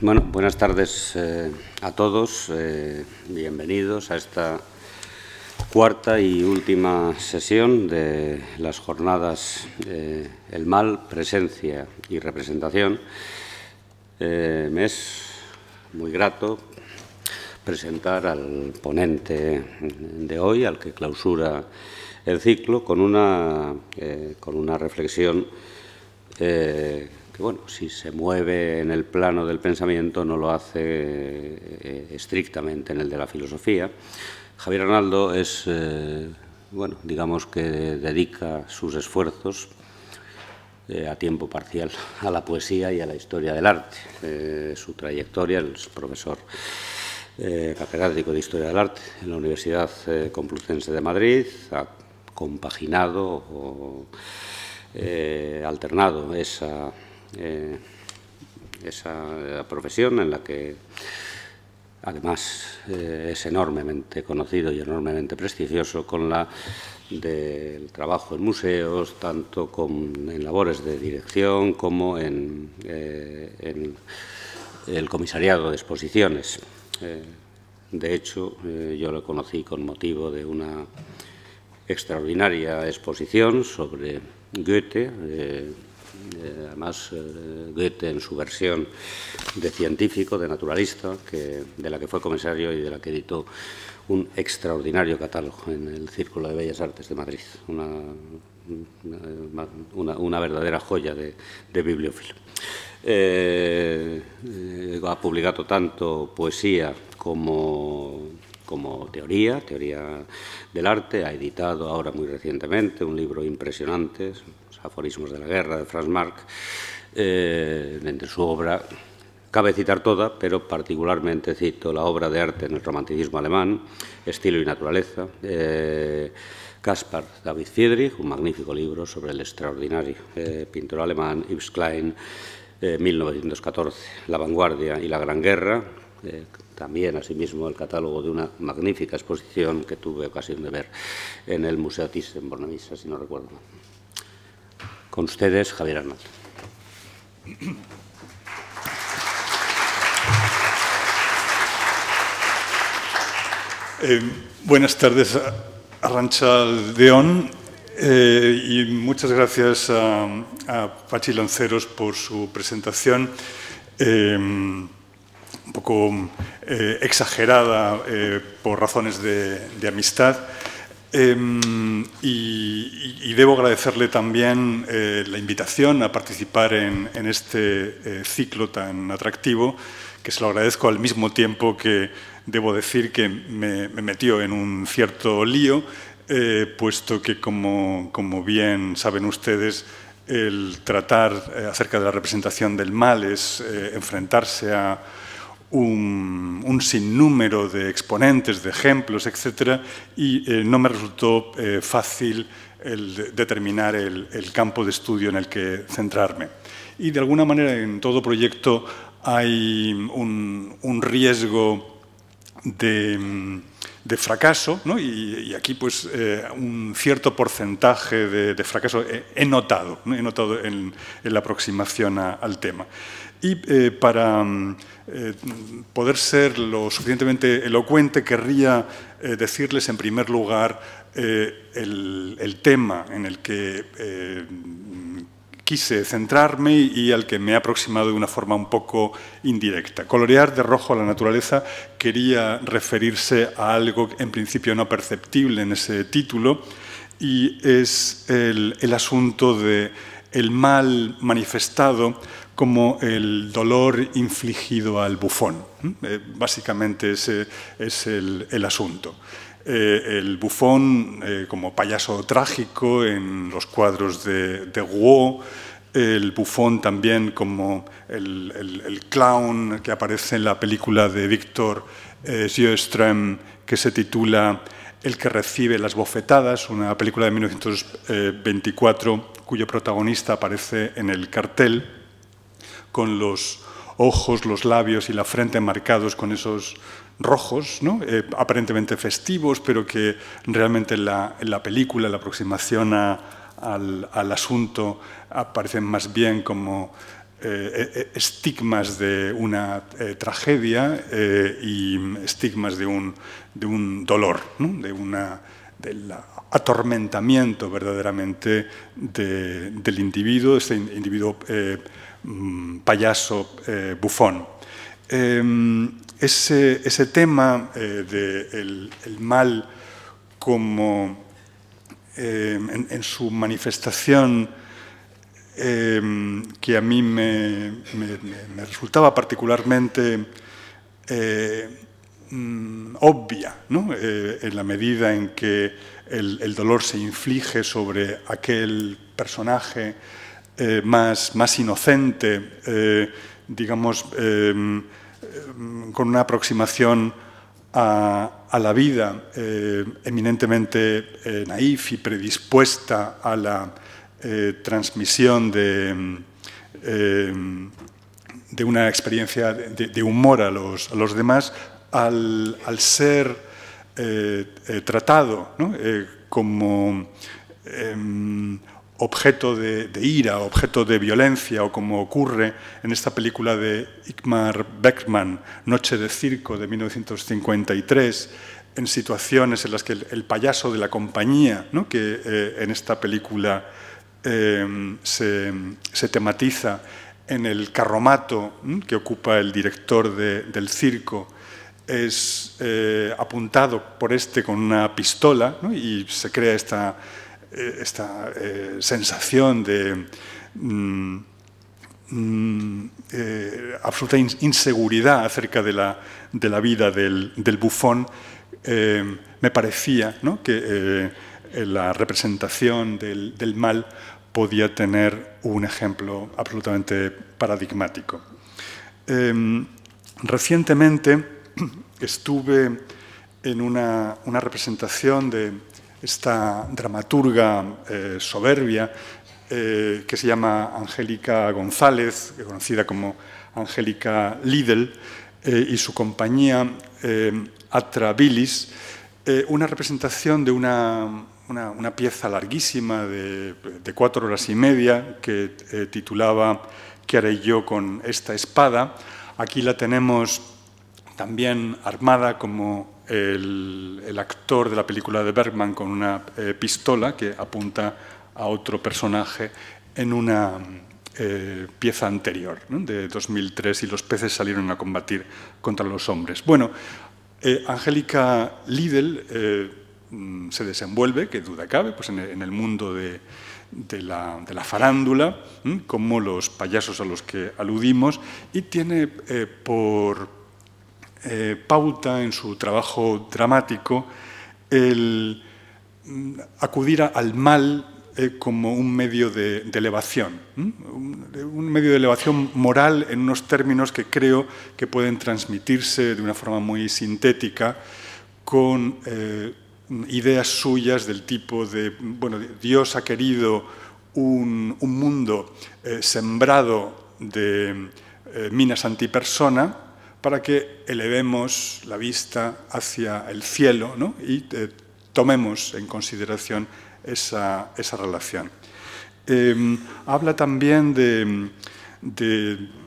Bueno, buenas tardes eh, a todos. Eh, bienvenidos a esta cuarta y última sesión de las jornadas eh, El Mal, Presencia y Representación. me es muy grato presentar al ponente de hoy, al que clausura el ciclo, con una, con una reflexión bueno, si se mueve en el plano del pensamiento, no lo hace eh, eh, estrictamente en el de la filosofía. Javier Arnaldo es, eh, bueno, digamos que dedica sus esfuerzos a tiempo parcial a la poesía y a la historia del arte. su trayectoria, el profesor catedrático de Historia del Arte en la Universidad Complutense de Madrid, ha compaginado o alternado esa eh, esa profesión en la que además eh, es enormemente conocido y enormemente prestigioso con la del trabajo en museos, tanto con, en labores de dirección como en, eh, el comisariado de exposiciones. de hecho, yo lo conocí con motivo de una extraordinaria exposición sobre Goethe eh, además eh, Goethe en su versión de científico, de naturalista, que, de la que fue comisario y de la que editó un extraordinario catálogo en el Círculo de Bellas Artes de Madrid, una, verdadera joya de, bibliófilo. Eh, ha publicado tanto poesía como como teoría, teoría del arte. Ha editado ahora muy recientemente un libro impresionante aforismos de la guerra de Franz Marc, eh, entre su obra. Cabe citar toda, pero particularmente cito la obra de arte en el romanticismo alemán, Estilo y Naturaleza, eh, Caspar David Friedrich, un magnífico libro sobre el extraordinario eh, pintor alemán Yves Klein, 1914, eh, La vanguardia y la gran guerra, también asimismo el catálogo de una magnífica exposición que tuve ocasión de ver en el Museo Thyssen-Bornemisza, si no recuerdo mal. Con ustedes, Javier Arnaud. Eh, buenas tardes, Arrancha Deón, eh, y muchas gracias a, Pachi Lanceros por su presentación. Eh, un poco exagerada por razones de, amistad y, debo agradecerle también eh, la invitación a participar en, este eh, ciclo tan atractivo, que se lo agradezco al mismo tiempo que debo decir que me, metió en un cierto lío, eh, puesto que, como, bien saben ustedes, el tratar acerca de la representación del mal es enfrentarse a un, sinnúmero de exponentes, de ejemplos, etc., y eh, no me resultó eh, fácil determinar el, campo de estudio en el que centrarme. Y de alguna manera en todo proyecto hay un, riesgo de, fracaso, y, aquí pues eh, un cierto porcentaje de, fracaso he, notado, he notado en, la aproximación al tema. Y eh, para mm, eh, poder ser lo suficientemente elocuente, querría eh, decirles en primer lugar el, tema en el que quise centrarme y al que me he aproximado de una forma un poco indirecta. Colorear de rojo a la naturaleza quería referirse a algo en principio no perceptible en ese título y es el, el asunto de el mal manifestado como el dolor infligido al bufón. Eh, básicamente ese es el, asunto. Eh, el bufón eh, como payaso trágico en los cuadros de, de Guo, el bufón también como el, clown que aparece en la película de Víctor Sjöström que se titula el que recibe las bofetadas, una película de 1924 cuyo protagonista aparece en el cartel con los ojos, los labios y la frente marcados con esos rojos, eh, aparentemente festivos, pero que realmente en la, película, la aproximación al, asunto, aparecen más bien como eh, eh, estigmas de una tragedia y estigmas de un, dolor, de una, del atormentamiento verdaderamente del individuo, este individuo Mm, payaso eh, bufón. Em, ese, tema eh, del mal como em, en, su manifestación em, que a mí me, resultaba particularmente eh, mm, obvia, ¿no? en la medida en que el, dolor se inflige sobre aquel personaje eh, más, inocente, eh, digamos, eh, mm, con una aproximación a, la vida eminentemente naif y predispuesta a la transmisión de, mm, de, una experiencia de, humor a los, los, demás, al, ser tratado ¿no? como em, objeto de, ira, objeto de violencia, o como ocurre en esta película de Igmar Beckman, Noche de Circo de 1953, en situaciones en las que el, payaso de la compañía, que eh, en esta película em, se, tematiza en el carromato que ocupa el director del circo, es eh, apuntado por este con una pistola y se crea esta eh, esta eh, sensación de mm, mm, eh, absoluta inseguridad acerca de la, vida del, bufón, me parecía que la representación del, mal podía tener un ejemplo absolutamente paradigmático. Em, recientemente estuve en una representación de esta dramaturga eh, soberbia eh, que se llama Angélica González, conocida como Angélica Lidl, eh, y su compañía Atrabilis, una representación de una, pieza larguísima de, de, cuatro horas y media que titulaba ¿Qué haré yo con esta espada? Aquí la tenemos también armada como el, actor de la película de Bergman con una eh, pistola que apunta a otro personaje en una eh, pieza anterior, de 2003, y los peces salieron a combatir contra los hombres. Bueno, eh, Angélica Lidl mm, se desenvuelve, que duda cabe, pues en, el mundo de, la, farándula, como los payasos a los que aludimos, y tiene por, eh, pauta en su trabajo dramático el mm, acudir al mal eh, como un medio de, elevación, un, medio de elevación moral en unos términos que creo que pueden transmitirse de una forma muy sintética con eh, ideas suyas del tipo de, bueno, Dios ha querido un, mundo sembrado de minas antipersona, para que elevemos la vista hacia el cielo y eh, tomemos en consideración esa, relación. Em, habla también de,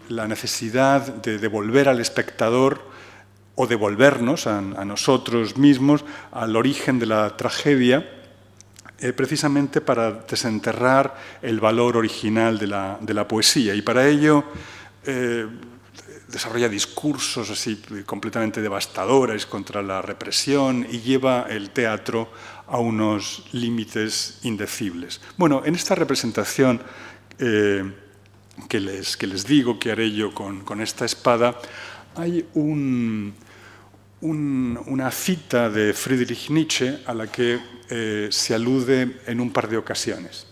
la necesidad de devolver al espectador o devolvernos a, nosotros mismos al origen de la tragedia, eh, precisamente para desenterrar el valor original de la, poesía. Y para ello eh, desarrolla discursos así completamente devastadores contra la represión y lleva el teatro a unos límites indecibles. Bueno, en esta representación eh, que, les, que, les, digo que haré yo con, esta espada, hay un, una cita de Friedrich Nietzsche a la que eh, se alude en un par de ocasiones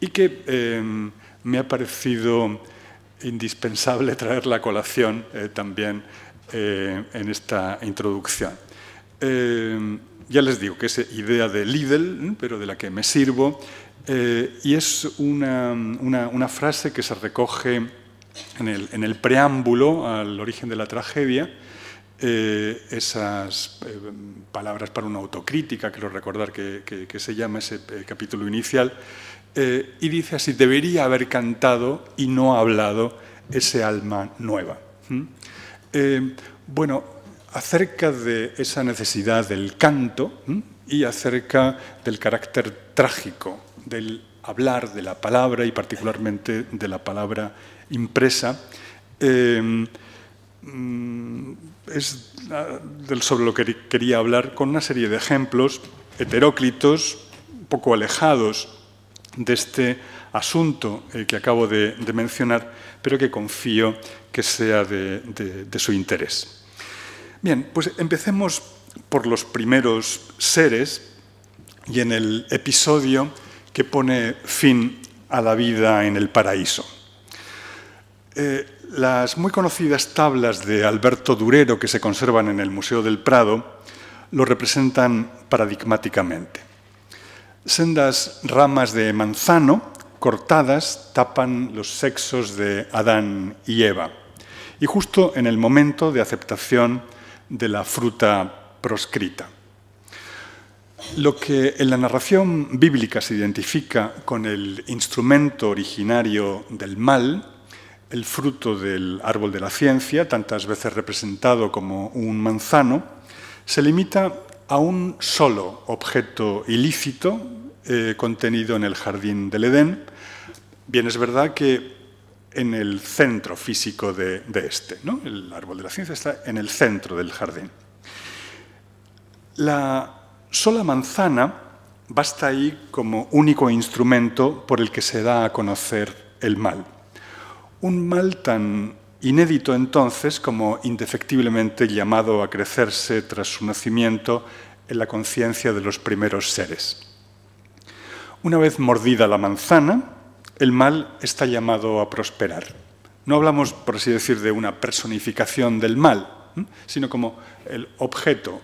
y que eh, me ha parecido indispensable traer la colación eh, también eh, en esta introducción. Eh, ya les digo que es idea de Lidl, pero de la que me sirvo, y es una, frase que se recoge en el preámbulo al origen de la tragedia, eh, esas eh, palabras para una autocrítica, quiero recordar que, se llama ese eh, capítulo inicial, y dice así, debería haber cantado y no hablado ese alma nueva. ¿Mm? bueno, acerca de esa necesidad del canto y acerca del carácter trágico del hablar, de la palabra y particularmente de la palabra impresa, Mm, es ah, sobre lo que quería hablar con una serie de ejemplos heteróclitos, poco alejados de este asunto que acabo de, mencionar, pero que confío que sea de, su interés. Bien, pues empecemos por los primeros seres y en el episodio que pone fin a la vida en el paraíso. Eh, las muy conocidas tablas de Alberto Durero que se conservan en el Museo del Prado lo representan paradigmáticamente. Sendas ramas de manzano cortadas tapan los sexos de Adán y Eva, y justo en el momento de aceptación de la fruta proscrita. Lo que en la narración bíblica se identifica con el instrumento originario del mal, el fruto del árbol de la ciencia, tantas veces representado como un manzano, se limita a un solo objeto ilícito eh, contenido en el jardín del Edén, bien es verdad que en el centro físico de, de este, ¿no? el árbol de la ciencia está en el centro del jardín. La sola manzana basta ahí como único instrumento por el que se da a conocer el mal un mal tan inédito entonces como indefectiblemente llamado a crecerse tras su nacimiento en la conciencia de los primeros seres. Una vez mordida la manzana, el mal está llamado a prosperar. No hablamos, por así decir, de una personificación del mal, sino como el objeto,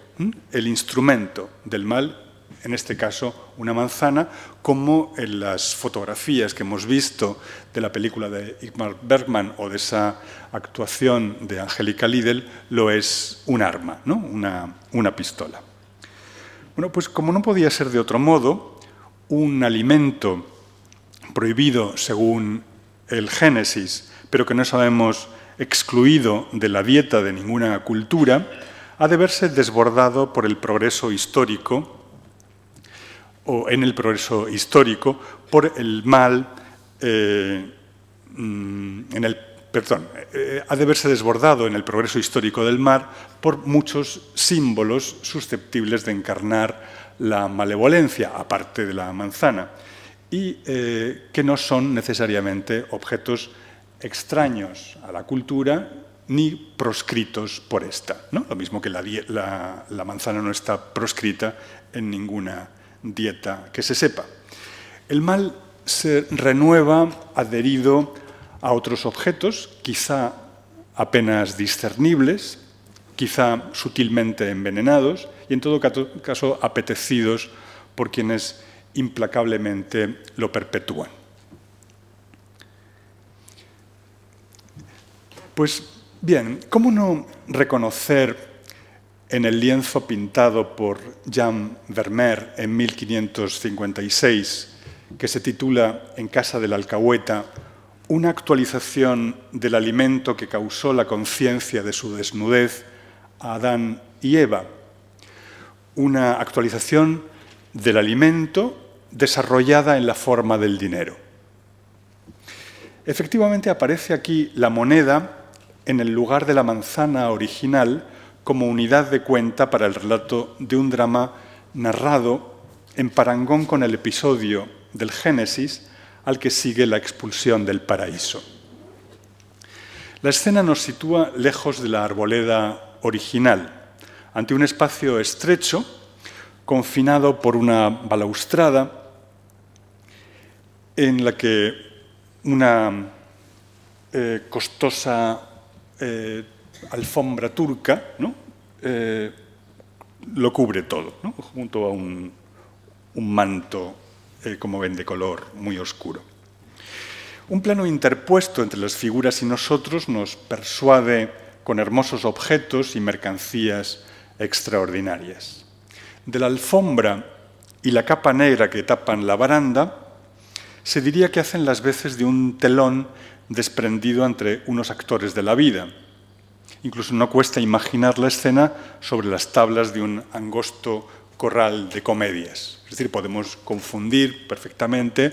el instrumento del mal en este caso una manzana, como en las fotografías que hemos visto de la película de Igmar Bergman o de esa actuación de Angelica Lidl, lo es un arma, una, una pistola. Bueno, pues como no podía ser de otro modo, un alimento prohibido según el Génesis, pero que no sabemos excluido de la dieta de ninguna cultura, ha de verse desbordado por el progreso histórico o en el progreso histórico por el mal, eh, mm, en el, perdón, eh, ha de verse desbordado en el progreso histórico del mar por muchos símbolos susceptibles de encarnar la malevolencia, aparte de la manzana, y eh, que no son necesariamente objetos extraños a la cultura ni proscritos por esta. Lo mismo que la manzana no está proscrita en ninguna dieta que se sepa. El mal se renueva adherido a otros objetos, quizá apenas discernibles, quizá sutilmente envenenados y en todo caso apetecidos por quienes implacablemente lo perpetúan. Pues bien, ¿cómo no reconocer en el lienzo pintado por Jan Vermeer en 1556, que se titula En casa del alcahueta, una actualización del alimento que causó la conciencia de su desnudez a Adán y Eva. Una actualización del alimento desarrollada en la forma del dinero. Efectivamente aparece aquí la moneda en el lugar de la manzana original, como unidad de cuenta para el relato de un drama narrado en parangón con el episodio del Génesis al que sigue la expulsión del paraíso. La escena nos sitúa lejos de la arboleda original, ante un espacio estrecho, confinado por una balaustrada, en la que una eh, costosa eh, alfombra turca, ¿no? Eh, lo cubre todo, junto a un, manto, eh, como ven, de color muy oscuro. Un plano interpuesto entre las figuras y nosotros nos persuade con hermosos objetos y mercancías extraordinarias. De la alfombra y la capa negra que tapan la baranda, se diría que hacen las veces de un telón desprendido entre unos actores de la vida, Incluso no cuesta imaginar la escena sobre las tablas de un angosto corral de comedias. Es decir, podemos confundir perfectamente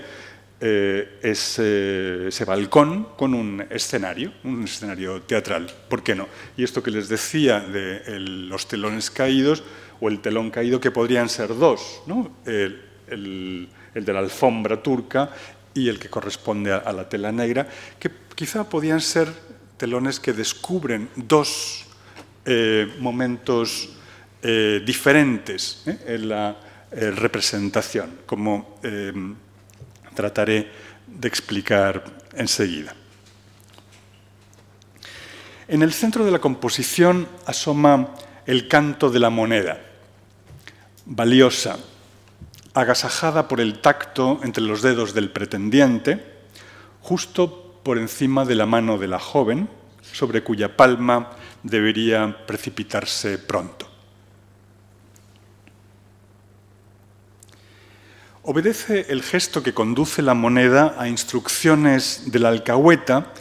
eh, ese, balcón con un escenario, un escenario teatral. ¿Por qué no? Y esto que les decía de eh, los telones caídos o el telón caído, que podrían ser dos, ¿no? el, de la alfombra turca y el que corresponde a, a la tela negra, que quizá podían ser telones que descubren dos eh, momentos eh, diferentes ¿eh? en la representación, como trataré de explicar enseguida. En el centro de la composición asoma el canto de la moneda, valiosa, agasajada por el tacto entre los dedos del pretendiente, justo por encima de la mano de la joven, sobre cuya palma debería precipitarse pronto. Obedece el gesto que conduce la moneda a instrucciones del alcahueta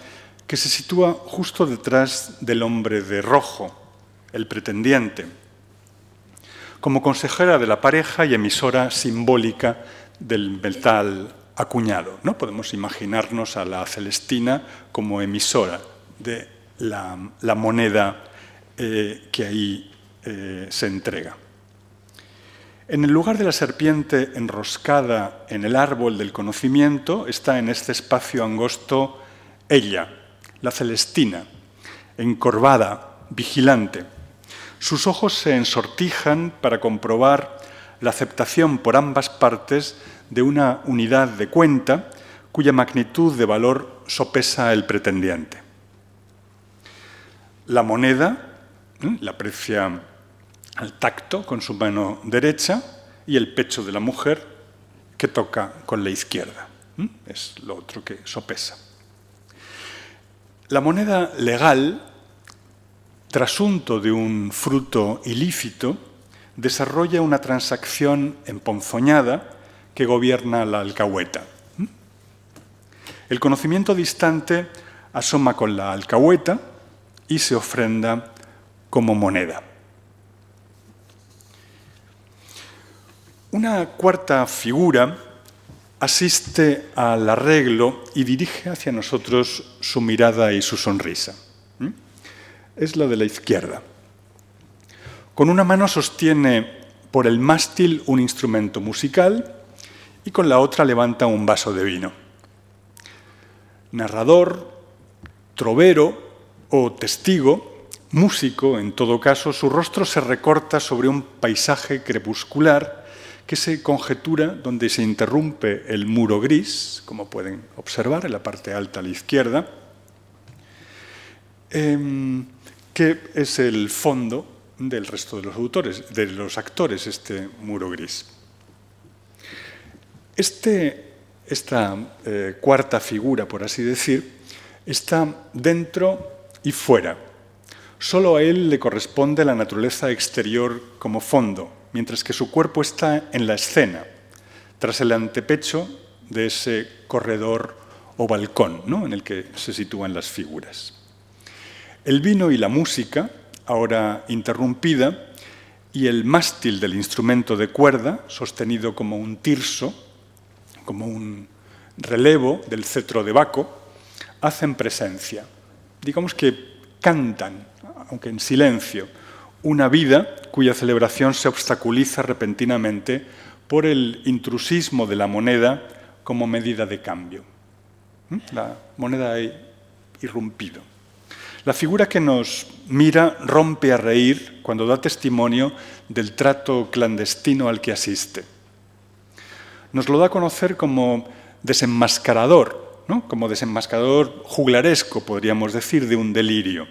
que se sitúa justo detrás del hombre de rojo, el pretendiente, como consejera de la pareja y emisora simbólica del metal acuñado. ¿no? Podemos imaginarnos a la Celestina como emisora de la, moneda eh, que ahí eh, se entrega. En el lugar de la serpiente enroscada en el árbol del conocimiento está en este espacio angosto ella, la Celestina, encorvada, vigilante. Sus ojos se ensortijan para comprobar la aceptación por ambas partes de una unidad de cuenta cuya magnitud de valor sopesa el pretendiente. La moneda ¿eh? la aprecia al tacto con su mano derecha y el pecho de la mujer que toca con la izquierda. ¿eh? Es lo otro que sopesa. La moneda legal, trasunto de un fruto ilícito, desarrolla una transacción emponzoñada que gobierna la alcahueta. ¿Mm? El conocimiento distante asoma con la alcahueta y se ofrenda como moneda. Una cuarta figura asiste al arreglo y dirige hacia nosotros su mirada y su sonrisa. ¿Mm? Es la de la izquierda. Con una mano sostiene por el mástil un instrumento musical y con la otra levanta un vaso de vino. Narrador, trovero o testigo, músico en todo caso, su rostro se recorta sobre un paisaje crepuscular que se conjetura donde se interrumpe el muro gris, como pueden observar en la parte alta a la izquierda, em, que es el fondo del resto de los autores, de los actores, este muro gris. Este, esta eh, cuarta figura, por así decir, está dentro y fuera. Solo a él le corresponde la naturaleza exterior como fondo, mientras que su cuerpo está en la escena, tras el antepecho de ese corredor o balcón en el que se sitúan las figuras. El vino y la música, ahora interrumpida, y el mástil del instrumento de cuerda, sostenido como un tirso, como un relevo del cetro de Baco, hacen presencia. Digamos que cantan, aunque en silencio, una vida cuya celebración se obstaculiza repentinamente por el intrusismo de la moneda como medida de cambio. ¿Mm? La moneda ha irrumpido. La figura que nos mira rompe a reír cuando da testimonio del trato clandestino al que asiste nos lo da a conocer como desenmascarador, ¿no? como desenmascarador juglaresco, podríamos decir, de un delirio,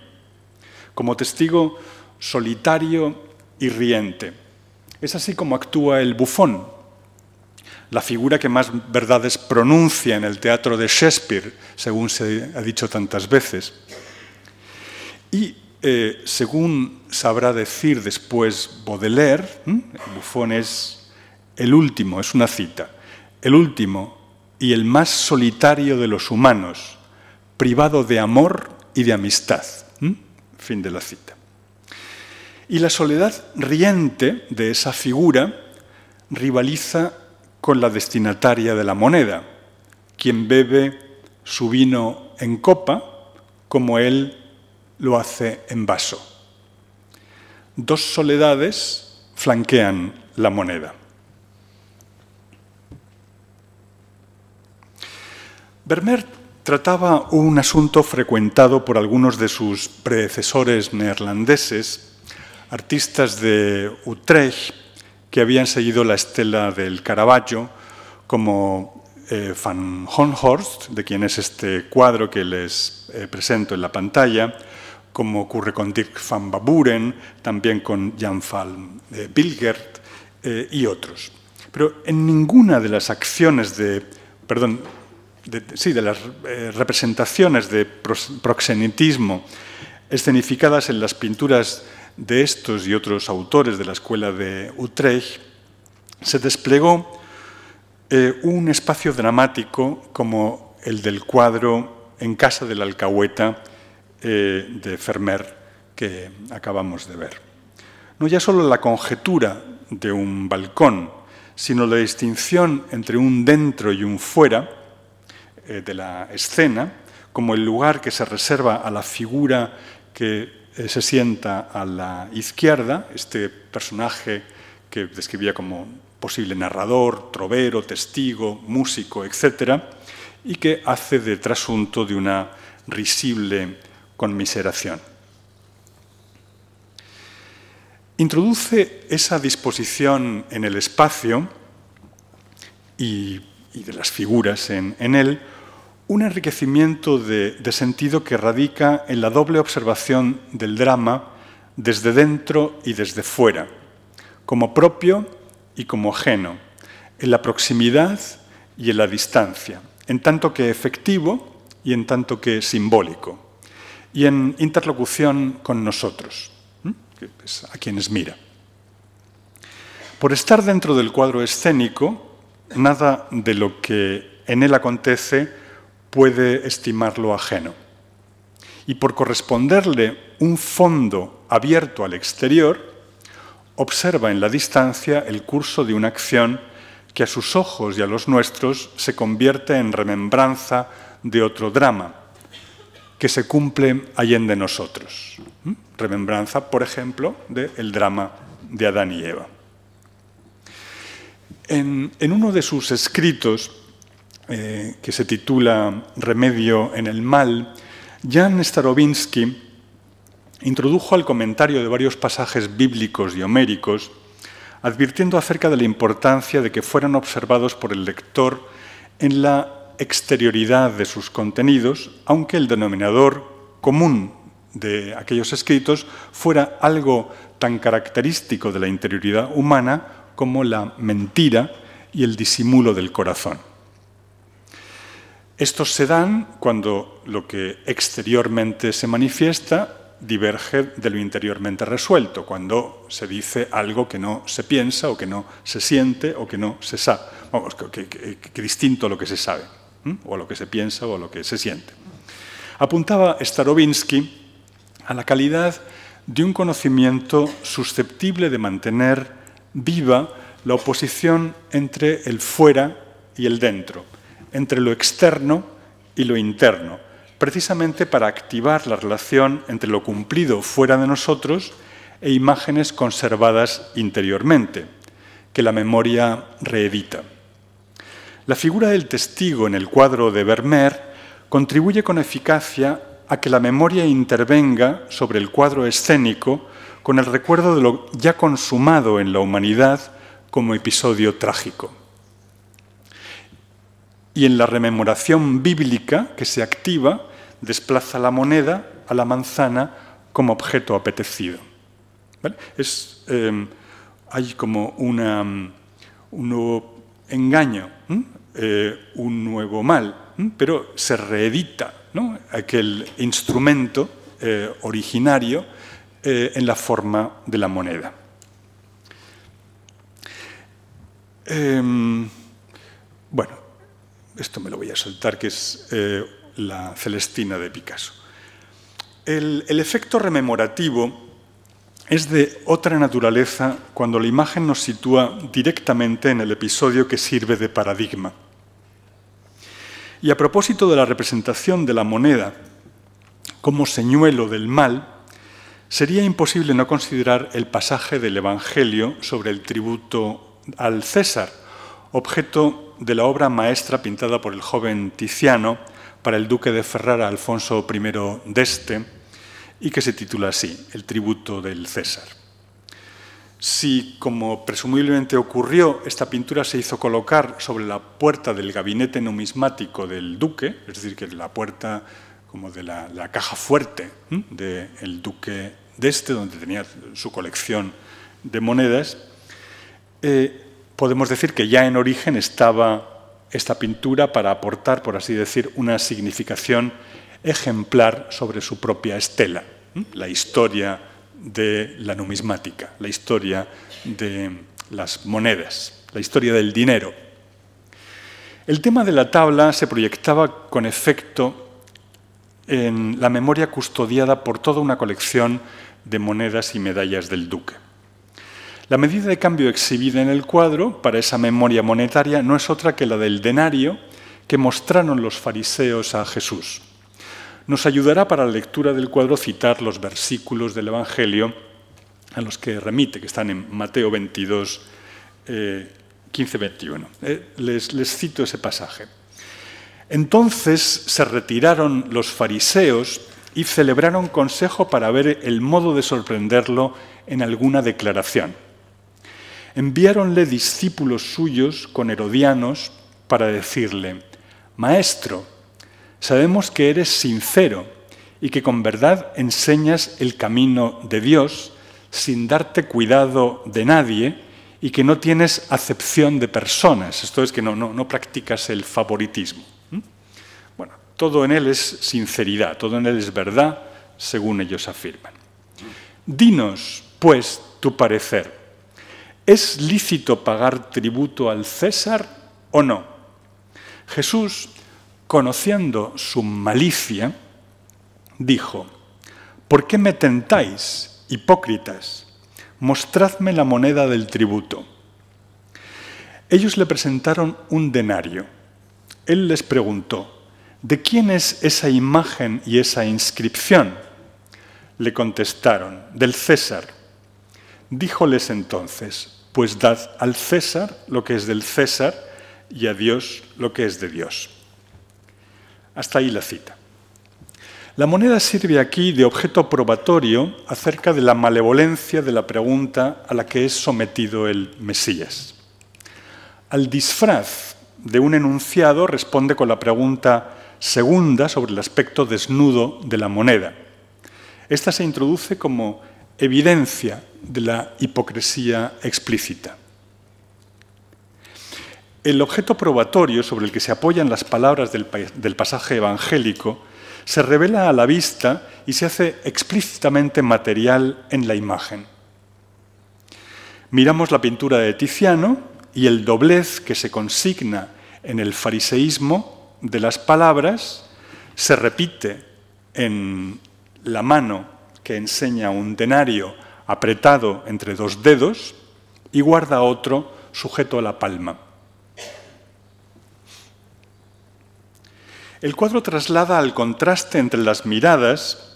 como testigo solitario y riente. Es así como actúa el bufón, la figura que más verdades pronuncia en el teatro de Shakespeare, según se ha dicho tantas veces. Y eh, según sabrá decir después Baudelaire, el bufón es el último, es una cita, el último y el más solitario de los humanos, privado de amor y de amistad. ¿Mm? Fin de la cita. Y la soledad riente de esa figura rivaliza con la destinataria de la moneda, quien bebe su vino en copa como él lo hace en vaso. Dos soledades flanquean la moneda. Vermeer trataba un asunto frecuentado por algunos de sus predecesores neerlandeses, artistas de Utrecht que habían seguido la estela del Caravaggio, como eh, Van Honhorst, de quien es este cuadro que les eh, presento en la pantalla, como ocurre con Dirk van Baburen, también con Jan van eh, Bilgert y otros. Pero en ninguna de las acciones de, perdón, de, sí, de las eh, representaciones de proxenitismo escenificadas en las pinturas de estos y otros autores de la escuela de Utrecht, se desplegó eh, un espacio dramático como el del cuadro En casa de la alcahueta eh, de Fermer que acabamos de ver. No ya solo la conjetura de un balcón, sino la distinción entre un dentro y un fuera, eh, de la escena, como el lugar que se reserva a la figura que eh, se sienta a la izquierda, este personaje que describía como posible narrador, trovero, testigo, músico, etc., y que hace de trasunto de una risible conmiseración. Introduce esa disposición en el espacio y, de las figuras en él un enriquecimiento de, sentido que radica en la doble observación del drama desde dentro y desde fuera, como propio y como ajeno, en la proximidad y en la distancia, en tanto que efectivo y en tanto que simbólico, y en interlocución con nosotros, a quienes mira. Por estar dentro del cuadro escénico, nada de lo que en él acontece puede estimarlo ajeno. Y por corresponderle un fondo abierto al exterior, observa en la distancia el curso de una acción que a sus ojos y a los nuestros se convierte en remembranza de otro drama que se cumple de nosotros. ¿Mm? Remembranza, por ejemplo, del el drama de Adán y Eva. En, en uno de sus escritos, eh, que se titula Remedio en el mal, Jan Starobinsky introdujo al comentario de varios pasajes bíblicos y homéricos, advirtiendo acerca de la importancia de que fueran observados por el lector en la exterioridad de sus contenidos, aunque el denominador común de aquellos escritos fuera algo tan característico de la interioridad humana como la mentira y el disimulo del corazón. Estos se dan cuando lo que exteriormente se manifiesta diverge de lo interiormente resuelto, cuando se dice algo que no se piensa o que no se siente o que no se sabe, vamos, que, distinto a lo que se sabe, o a lo que se piensa o a lo que se siente. Apuntaba Starobinsky a la calidad de un conocimiento susceptible de mantener viva la oposición entre el fuera y el dentro entre lo externo y lo interno, precisamente para activar la relación entre lo cumplido fuera de nosotros e imágenes conservadas interiormente, que la memoria reedita. La figura del testigo en el cuadro de Vermeer contribuye con eficacia a que la memoria intervenga sobre el cuadro escénico con el recuerdo de lo ya consumado en la humanidad como episodio trágico y en la rememoración bíblica que se activa desplaza la moneda a la manzana como objeto apetecido. Em, hay como mm, un nuevo engaño, eh, un nuevo mal, pero se reedita aquel instrumento eh, originario eh, en la forma de la moneda. Em, bueno, esto me lo voy a soltar, que es eh, la Celestina de Picasso. El, el efecto rememorativo es de otra naturaleza cuando la imagen nos sitúa directamente en el episodio que sirve de paradigma. Y a propósito de la representación de la moneda como señuelo del mal, sería imposible no considerar el pasaje del Evangelio sobre el tributo al César, objeto de la obra maestra pintada por el joven Tiziano para el duque de Ferrara Alfonso I d'Este, y que se titula así, El tributo del César. Si, como presumiblemente ocurrió, esta pintura se hizo colocar sobre la puerta del gabinete numismático del duque, es decir, que la puerta como de la, caja fuerte del duque d'Este, este, donde tenía su colección de monedas, eh, podemos decir que ya en origen estaba esta pintura para aportar, por así decir, una significación ejemplar sobre su propia estela, la historia de la numismática, la historia de las monedas, la historia del dinero. El tema de la tabla se proyectaba con efecto en la memoria custodiada por toda una colección de monedas y medallas del duque. La medida de cambio exhibida en el cuadro para esa memoria monetaria no es otra que la del denario que mostraron los fariseos a Jesús. Nos ayudará para la lectura del cuadro citar los versículos del Evangelio a los que remite, que están en Mateo 22, 15-21. Eh, eh, les cito ese pasaje. Entonces se retiraron los fariseos y celebraron consejo para ver el modo de sorprenderlo en alguna declaración enviáronle discípulos suyos con herodianos para decirle, Maestro, sabemos que eres sincero y que con verdad enseñas el camino de Dios sin darte cuidado de nadie y que no tienes acepción de personas, esto es que no, no, no practicas el favoritismo. Bueno, todo en él es sinceridad, todo en él es verdad, según ellos afirman. Dinos, pues, tu parecer. ¿Es lícito pagar tributo al César o no? Jesús, conociendo su malicia, dijo, ¿por qué me tentáis, hipócritas? Mostradme la moneda del tributo. Ellos le presentaron un denario. Él les preguntó, ¿de quién es esa imagen y esa inscripción? Le contestaron, del César. Díjoles entonces, pues dad al César lo que es del César y a Dios lo que es de Dios. Hasta ahí la cita. La moneda sirve aquí de objeto probatorio acerca de la malevolencia de la pregunta a la que es sometido el Mesías. Al disfraz de un enunciado responde con la pregunta segunda sobre el aspecto desnudo de la moneda. Esta se introduce como evidencia de la hipocresía explícita. El objeto probatorio sobre el que se apoyan las palabras del, pasaje evangélico se revela a la vista y se hace explícitamente material en la imagen. Miramos la pintura de Tiziano y el doblez que se consigna en el fariseísmo de las palabras se repite en la mano que enseña un denario apretado entre dos dedos y guarda otro sujeto a la palma. El cuadro traslada al contraste entre las miradas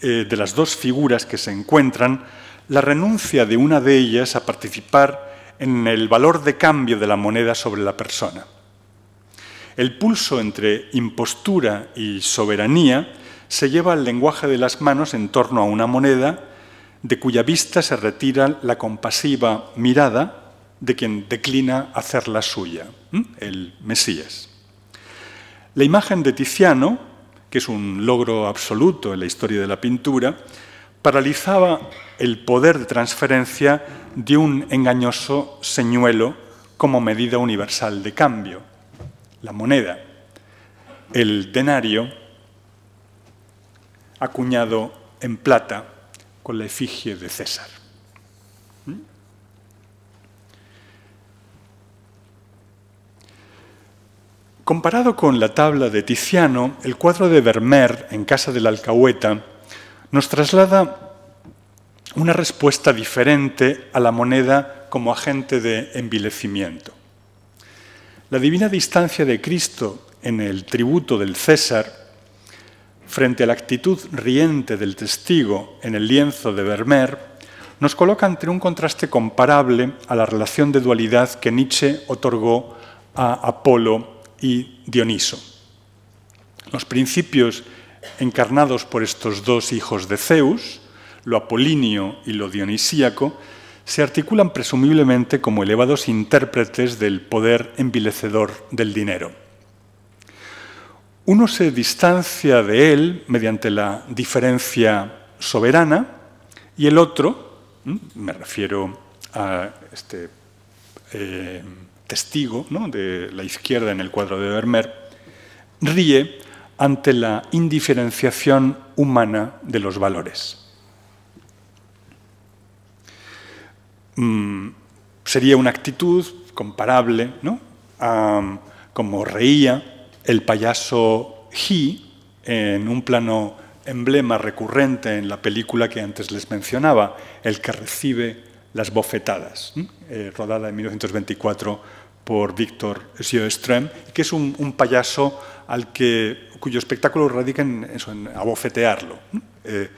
eh, de las dos figuras que se encuentran la renuncia de una de ellas a participar en el valor de cambio de la moneda sobre la persona. El pulso entre impostura y soberanía se lleva el lenguaje de las manos en torno a una moneda de cuya vista se retira la compasiva mirada de quien declina hacerla suya, el Mesías. La imagen de Tiziano, que es un logro absoluto en la historia de la pintura, paralizaba el poder de transferencia de un engañoso señuelo como medida universal de cambio, la moneda. El denario acuñado en plata con la efigie de César. ¿Mm? Comparado con la tabla de Tiziano, el cuadro de Vermeer en Casa del Alcahueta nos traslada una respuesta diferente a la moneda como agente de envilecimiento. La divina distancia de Cristo en el tributo del César frente a la actitud riente del testigo en el lienzo de Vermeer, nos coloca entre un contraste comparable a la relación de dualidad que Nietzsche otorgó a Apolo y Dioniso. Los principios encarnados por estos dos hijos de Zeus, lo Apolinio y lo dionisíaco, se articulan presumiblemente como elevados intérpretes del poder envilecedor del dinero. Uno se distancia de él mediante la diferencia soberana y el otro, me refiero a este eh, testigo de la izquierda en el cuadro de Vermeer, ríe ante la indiferenciación humana de los valores. Mm, sería una actitud comparable ¿no? a como reía el payaso He en un plano emblema recurrente en la película que antes les mencionaba, el que recibe las bofetadas, eh, rodada en 1924 por Víctor Sjöström, que es un, payaso al que, cuyo espectáculo radica en, eso, en abofetearlo. Eh,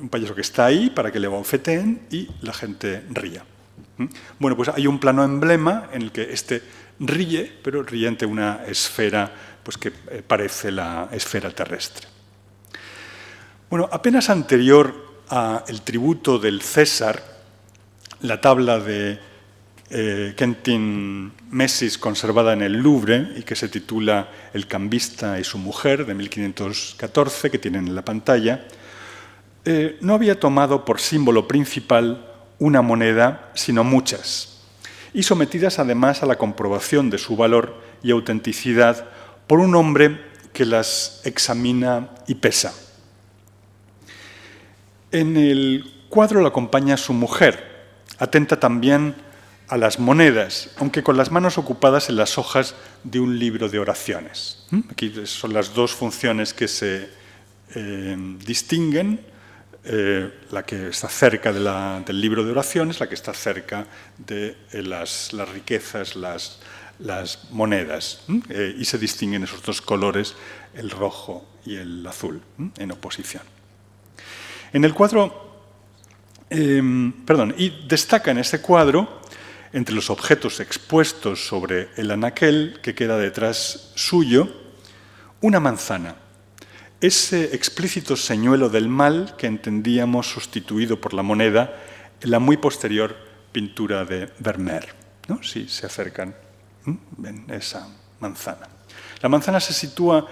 un payaso que está ahí para que le bofeteen y la gente ría. Bueno, pues hay un plano emblema en el que este ríe, pero ríe ante una esfera pues que eh, parece la esfera terrestre. Bueno, apenas anterior al tributo del César, la tabla de Quentin eh, Kentin Messis conservada en el Louvre y que se titula El cambista y su mujer de 1514, que tienen en la pantalla, eh, no había tomado por símbolo principal una moneda, sino muchas, y sometidas además a la comprobación de su valor y autenticidad por un hombre que las examina y pesa. En el cuadro la acompaña su mujer, atenta también a las monedas, aunque con las manos ocupadas en las hojas de un libro de oraciones. ¿Mm? Aquí son las dos funciones que se eh, distinguen, eh, la que está cerca del libro de oraciones, la que está cerca de eh, las, las riquezas, las, las monedas eh, y se distinguen esos dos colores, el rojo y el azul, en oposición. En el cuadro, em, perdón, y destaca en este cuadro, entre los objetos expuestos sobre el anaquel que queda detrás suyo, una manzana, ese explícito señuelo del mal que entendíamos sustituido por la moneda en la muy posterior pintura de Vermeer. Si se acercan Ven, esa manzana. La manzana se sitúa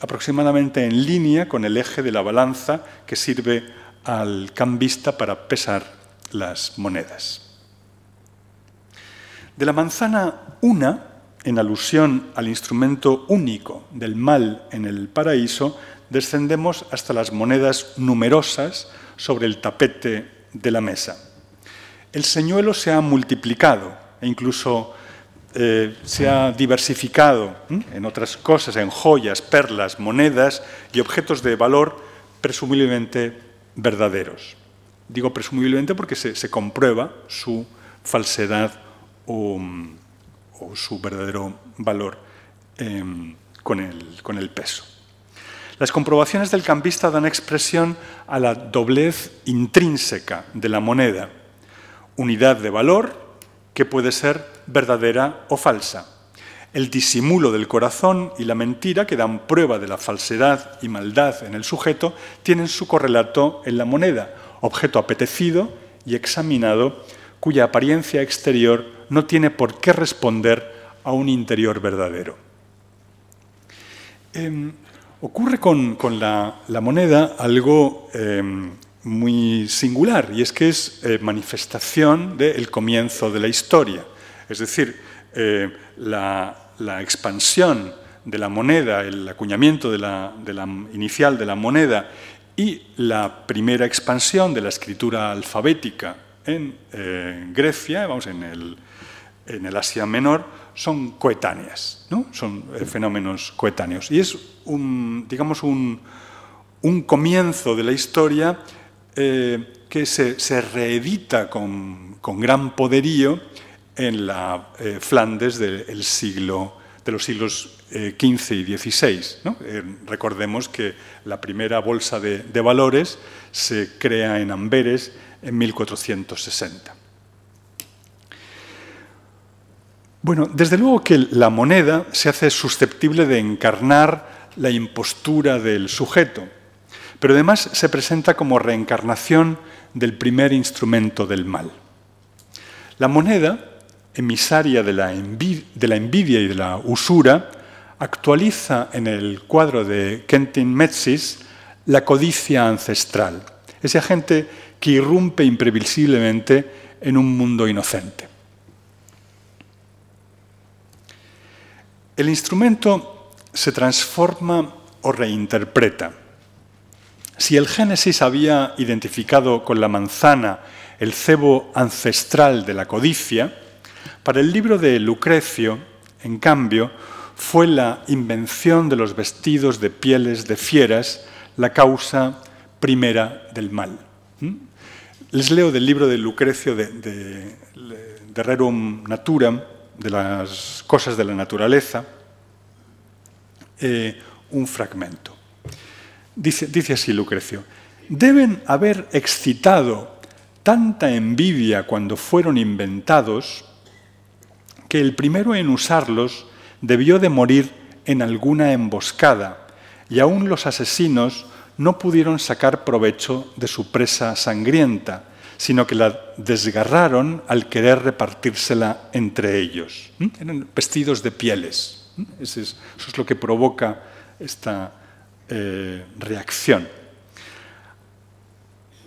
aproximadamente en línea con el eje de la balanza que sirve al cambista para pesar las monedas. De la manzana una, en alusión al instrumento único del mal en el paraíso, descendemos hasta las monedas numerosas sobre el tapete de la mesa. El señuelo se ha multiplicado e incluso eh, se ha diversificado en otras cosas, en joyas, perlas, monedas y objetos de valor presumiblemente verdaderos. Digo presumiblemente porque se, comprueba su falsedad o, mm, su verdadero valor em, con, el, peso. Las comprobaciones del campista dan expresión a la doblez intrínseca de la moneda, unidad de valor que puede ser verdadera o falsa. El disimulo del corazón y la mentira, que dan prueba de la falsedad y maldad en el sujeto, tienen su correlato en la moneda, objeto apetecido y examinado, cuya apariencia exterior no tiene por qué responder a un interior verdadero. Em, ocurre con, la, moneda algo em, muy singular, y es que es eh, manifestación del comienzo de la historia. Es decir, eh, la, expansión de la moneda, el acuñamiento inicial de la moneda y la primera expansión de la escritura alfabética en eh, Grecia, vamos, en el, Asia Menor, son coetáneas, son eh, fenómenos coetáneos. Y es, un, digamos, un, comienzo de la historia que se, reedita con, gran poderío en la eh, Flandes del siglo, de los siglos XV eh, y XVI. Eh, recordemos que la primera bolsa de, de valores se crea en Amberes en 1460. Bueno, desde luego que la moneda se hace susceptible de encarnar la impostura del sujeto, pero además se presenta como reencarnación del primer instrumento del mal. La moneda emisaria de la, envidia y de la usura, actualiza en el cuadro de Kentin Metzis la codicia ancestral, ese agente que irrumpe imprevisiblemente en un mundo inocente. El instrumento se transforma o reinterpreta. Si el Génesis había identificado con la manzana el cebo ancestral de la codicia, para el libro de Lucrecio, en cambio, fue la invención de los vestidos de pieles de fieras la causa primera del mal. Les leo del libro de Lucrecio de, de, Rerum Natura, de las cosas de la naturaleza, eh, un fragmento. dice así Lucrecio, deben haber excitado tanta envidia cuando fueron inventados que el primero en usarlos debió de morir en alguna emboscada, y aún los asesinos no pudieron sacar provecho de su presa sangrienta, sino que la desgarraron al querer repartírsela entre ellos. ¿Mm? Eran vestidos de pieles. ¿Mm? Eso, es, lo que provoca esta eh, reacción.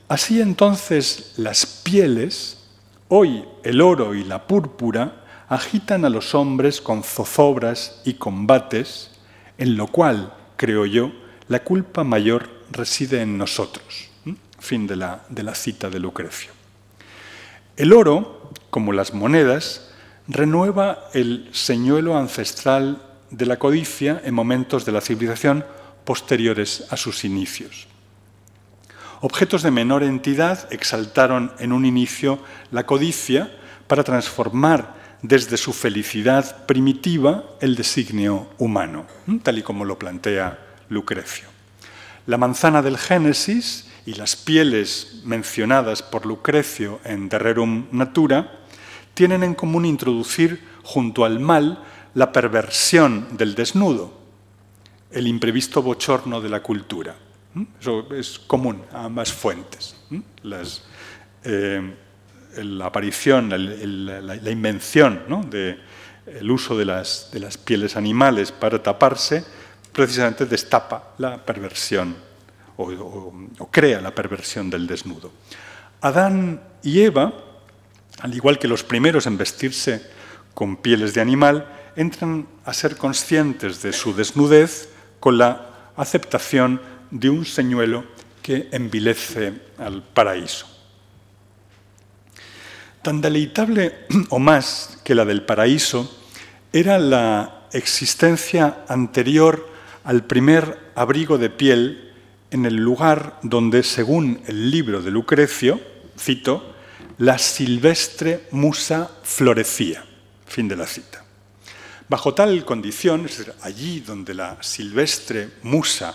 Así entonces las pieles, hoy el oro y la púrpura, agitan a los hombres con zozobras y combates, en lo cual, creo yo, la culpa mayor reside en nosotros. ¿Mm? Fin de la, cita de Lucrecio. El oro, como las monedas, renueva el señuelo ancestral de la codicia en momentos de la civilización posteriores a sus inicios. Objetos de menor entidad exaltaron en un inicio la codicia para transformar desde su felicidad primitiva el designio humano, tal y como lo plantea Lucrecio. La manzana del Génesis y las pieles mencionadas por Lucrecio en Terrerum Natura tienen en común introducir junto al mal la perversión del desnudo, el imprevisto bochorno de la cultura. Eso es común a ambas fuentes. Las, eh, la aparición, la, invención ¿no? del uso de las, pieles animales para taparse, precisamente destapa la perversión o, crea la perversión del desnudo. Adán y Eva, al igual que los primeros en vestirse con pieles de animal, entran a ser conscientes de su desnudez con la aceptación de un señuelo que envilece al paraíso. Tan deleitable o más que la del paraíso era la existencia anterior al primer abrigo de piel en el lugar donde, según el libro de Lucrecio, cito, la silvestre musa florecía. Fin de la cita. Bajo tal condición, es decir, allí donde la silvestre musa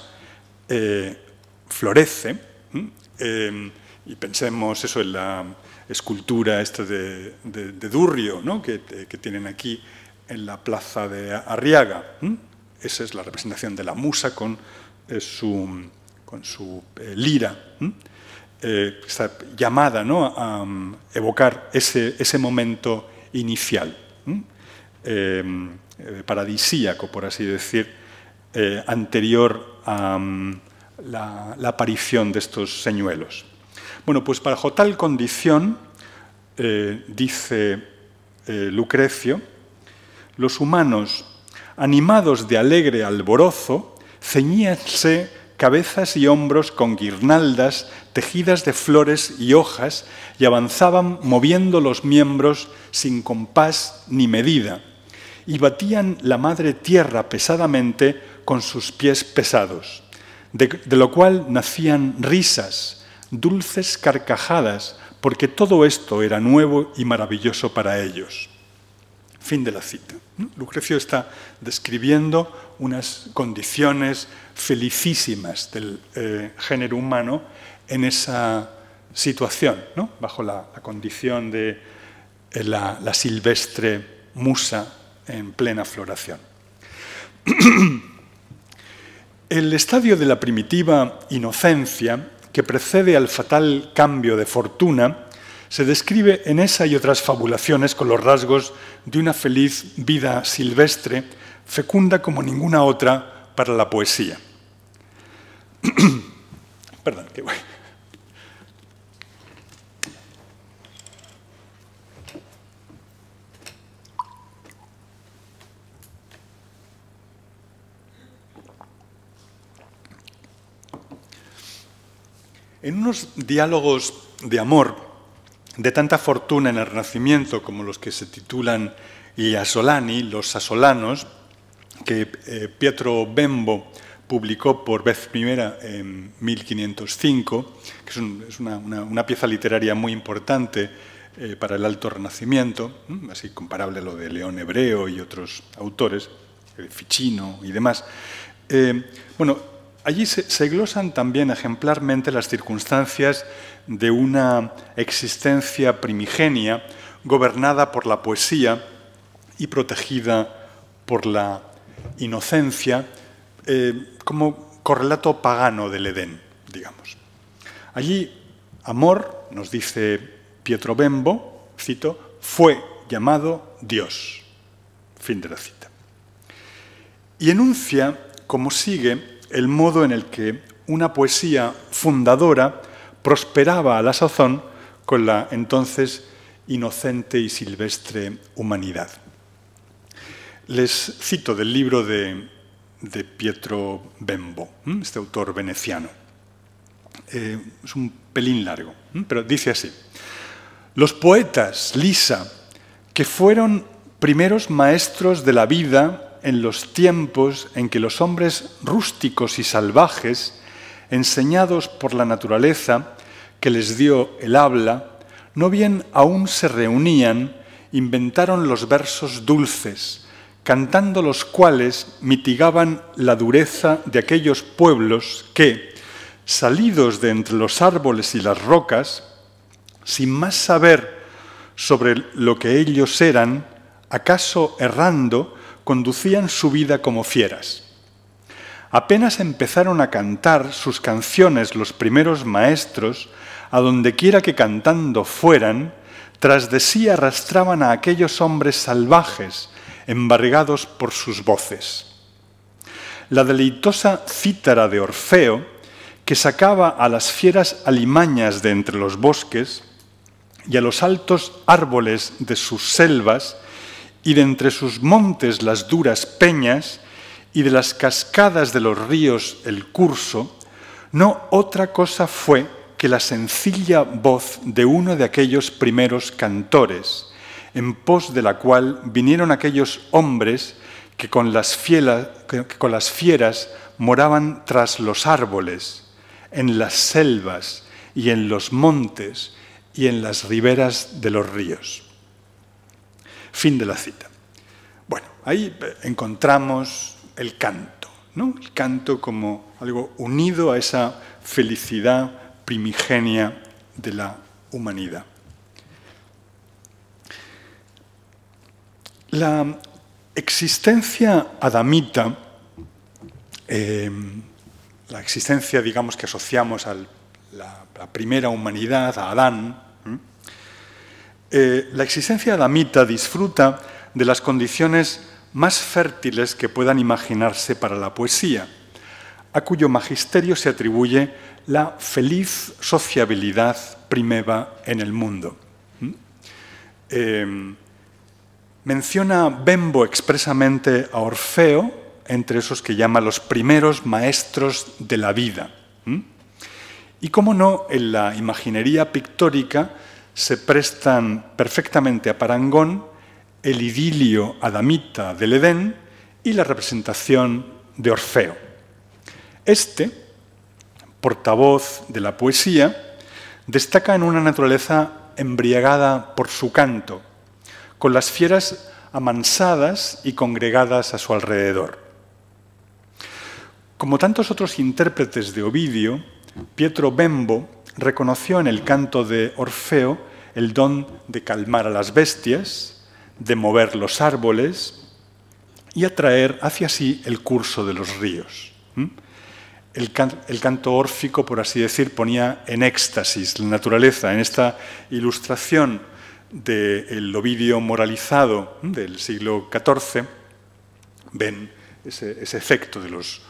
eh, florece, eh, y pensemos eso en la escultura esta de, Durrio, que, tienen aquí en la plaza de Arriaga. Esa es la representación de la musa con eh, su, con su eh, lira. Eh, está llamada a um, evocar ese, momento inicial, em, paradisíaco, por así decir, anterior a um, la aparición de estos señuelos. Bueno, pues bajo tal condición, eh, dice eh, Lucrecio, los humanos, animados de alegre alborozo, ceñíanse cabezas y hombros con guirnaldas tejidas de flores y hojas y avanzaban moviendo los miembros sin compás ni medida, y batían la madre tierra pesadamente con sus pies pesados, de lo cual nacían risas, dulces carcajadas, porque todo esto era nuevo y maravilloso para ellos. Fin de la cita. Lucrecio está describiendo unas condiciones felicísimas del eh, género humano en esa situación, ¿no? bajo la, condición de eh, la silvestre musa en plena floración. El estadio de la primitiva inocencia que precede al fatal cambio de fortuna, se describe en esa y otras fabulaciones con los rasgos de una feliz vida silvestre, fecunda como ninguna otra para la poesía. Perdón, que voy... En unos diálogos de amor de tanta fortuna en el Renacimiento como los que se titulan y los asolanos, que eh, Pietro Bembo publicó por vez primera en 1505, que es, una, pieza literaria muy importante eh, para el Alto Renacimiento, así comparable a lo de León Hebreo y otros autores, eh, Ficino y demás. bueno, Allí se, glosan también ejemplarmente las circunstancias de una existencia primigenia gobernada por la poesía y protegida por la inocencia eh, como correlato pagano del Edén, digamos. Allí, amor, nos dice Pietro Bembo, cito, fue llamado Dios. Fin de la cita. Y enuncia, como sigue, el modo en el que una poesía fundadora prosperaba a la sazón con la entonces inocente y silvestre humanidad. Les cito del libro de, Pietro Bembo, este autor veneciano. Eh, es un pelín largo, pero dice así. Los poetas, Lisa, que fueron primeros maestros de la vida en los tiempos en que los hombres rústicos y salvajes, enseñados por la naturaleza que les dio el habla, no bien aún se reunían, inventaron los versos dulces, cantando los cuales mitigaban la dureza de aquellos pueblos que, salidos de entre los árboles y las rocas, sin más saber sobre lo que ellos eran, acaso errando, conducían su vida como fieras. Apenas empezaron a cantar sus canciones los primeros maestros, a donde quiera que cantando fueran, tras de sí arrastraban a aquellos hombres salvajes, embargados por sus voces. La deleitosa cítara de Orfeo, que sacaba a las fieras alimañas de entre los bosques y a los altos árboles de sus selvas, y de entre sus montes las duras peñas, y de las cascadas de los ríos el curso, no otra cosa fue que la sencilla voz de uno de aquellos primeros cantores, en pos de la cual vinieron aquellos hombres que con las, con las fieras moraban tras los árboles, en las selvas y en los montes y en las riberas de los ríos. Fin de la cita. Bueno, ahí encontramos el canto, ¿no? El canto como algo unido a esa felicidad primigenia de la humanidad. La existencia adamita, eh, la existencia, digamos, que asociamos a la primera humanidad, a Adán, eh, la existencia de mita disfruta de las condiciones más fértiles que puedan imaginarse para la poesía, a cuyo magisterio se atribuye la feliz sociabilidad primeva en el mundo. ¿Mm? Em, menciona Bembo expresamente a Orfeo entre esos que llama los primeros maestros de la vida. ¿Mm? Y cómo no, en la imaginería pictórica, se prestan perfectamente a parangón el idilio adamita del Edén y la representación de Orfeo. Este, portavoz de la poesía, destaca en una naturaleza embriagada por su canto, con las fieras amansadas y congregadas a su alrededor. Como tantos otros intérpretes de Ovidio, Pietro Bembo reconoció en el canto de Orfeo el don de calmar a las bestias, de mover los árboles y atraer hacia sí el curso de los ríos. ¿Mm? El, canto órfico, por así decir, ponía en éxtasis la naturaleza. En esta ilustración del de Ovidio moralizado del siglo XIV, ven ese efecto de los,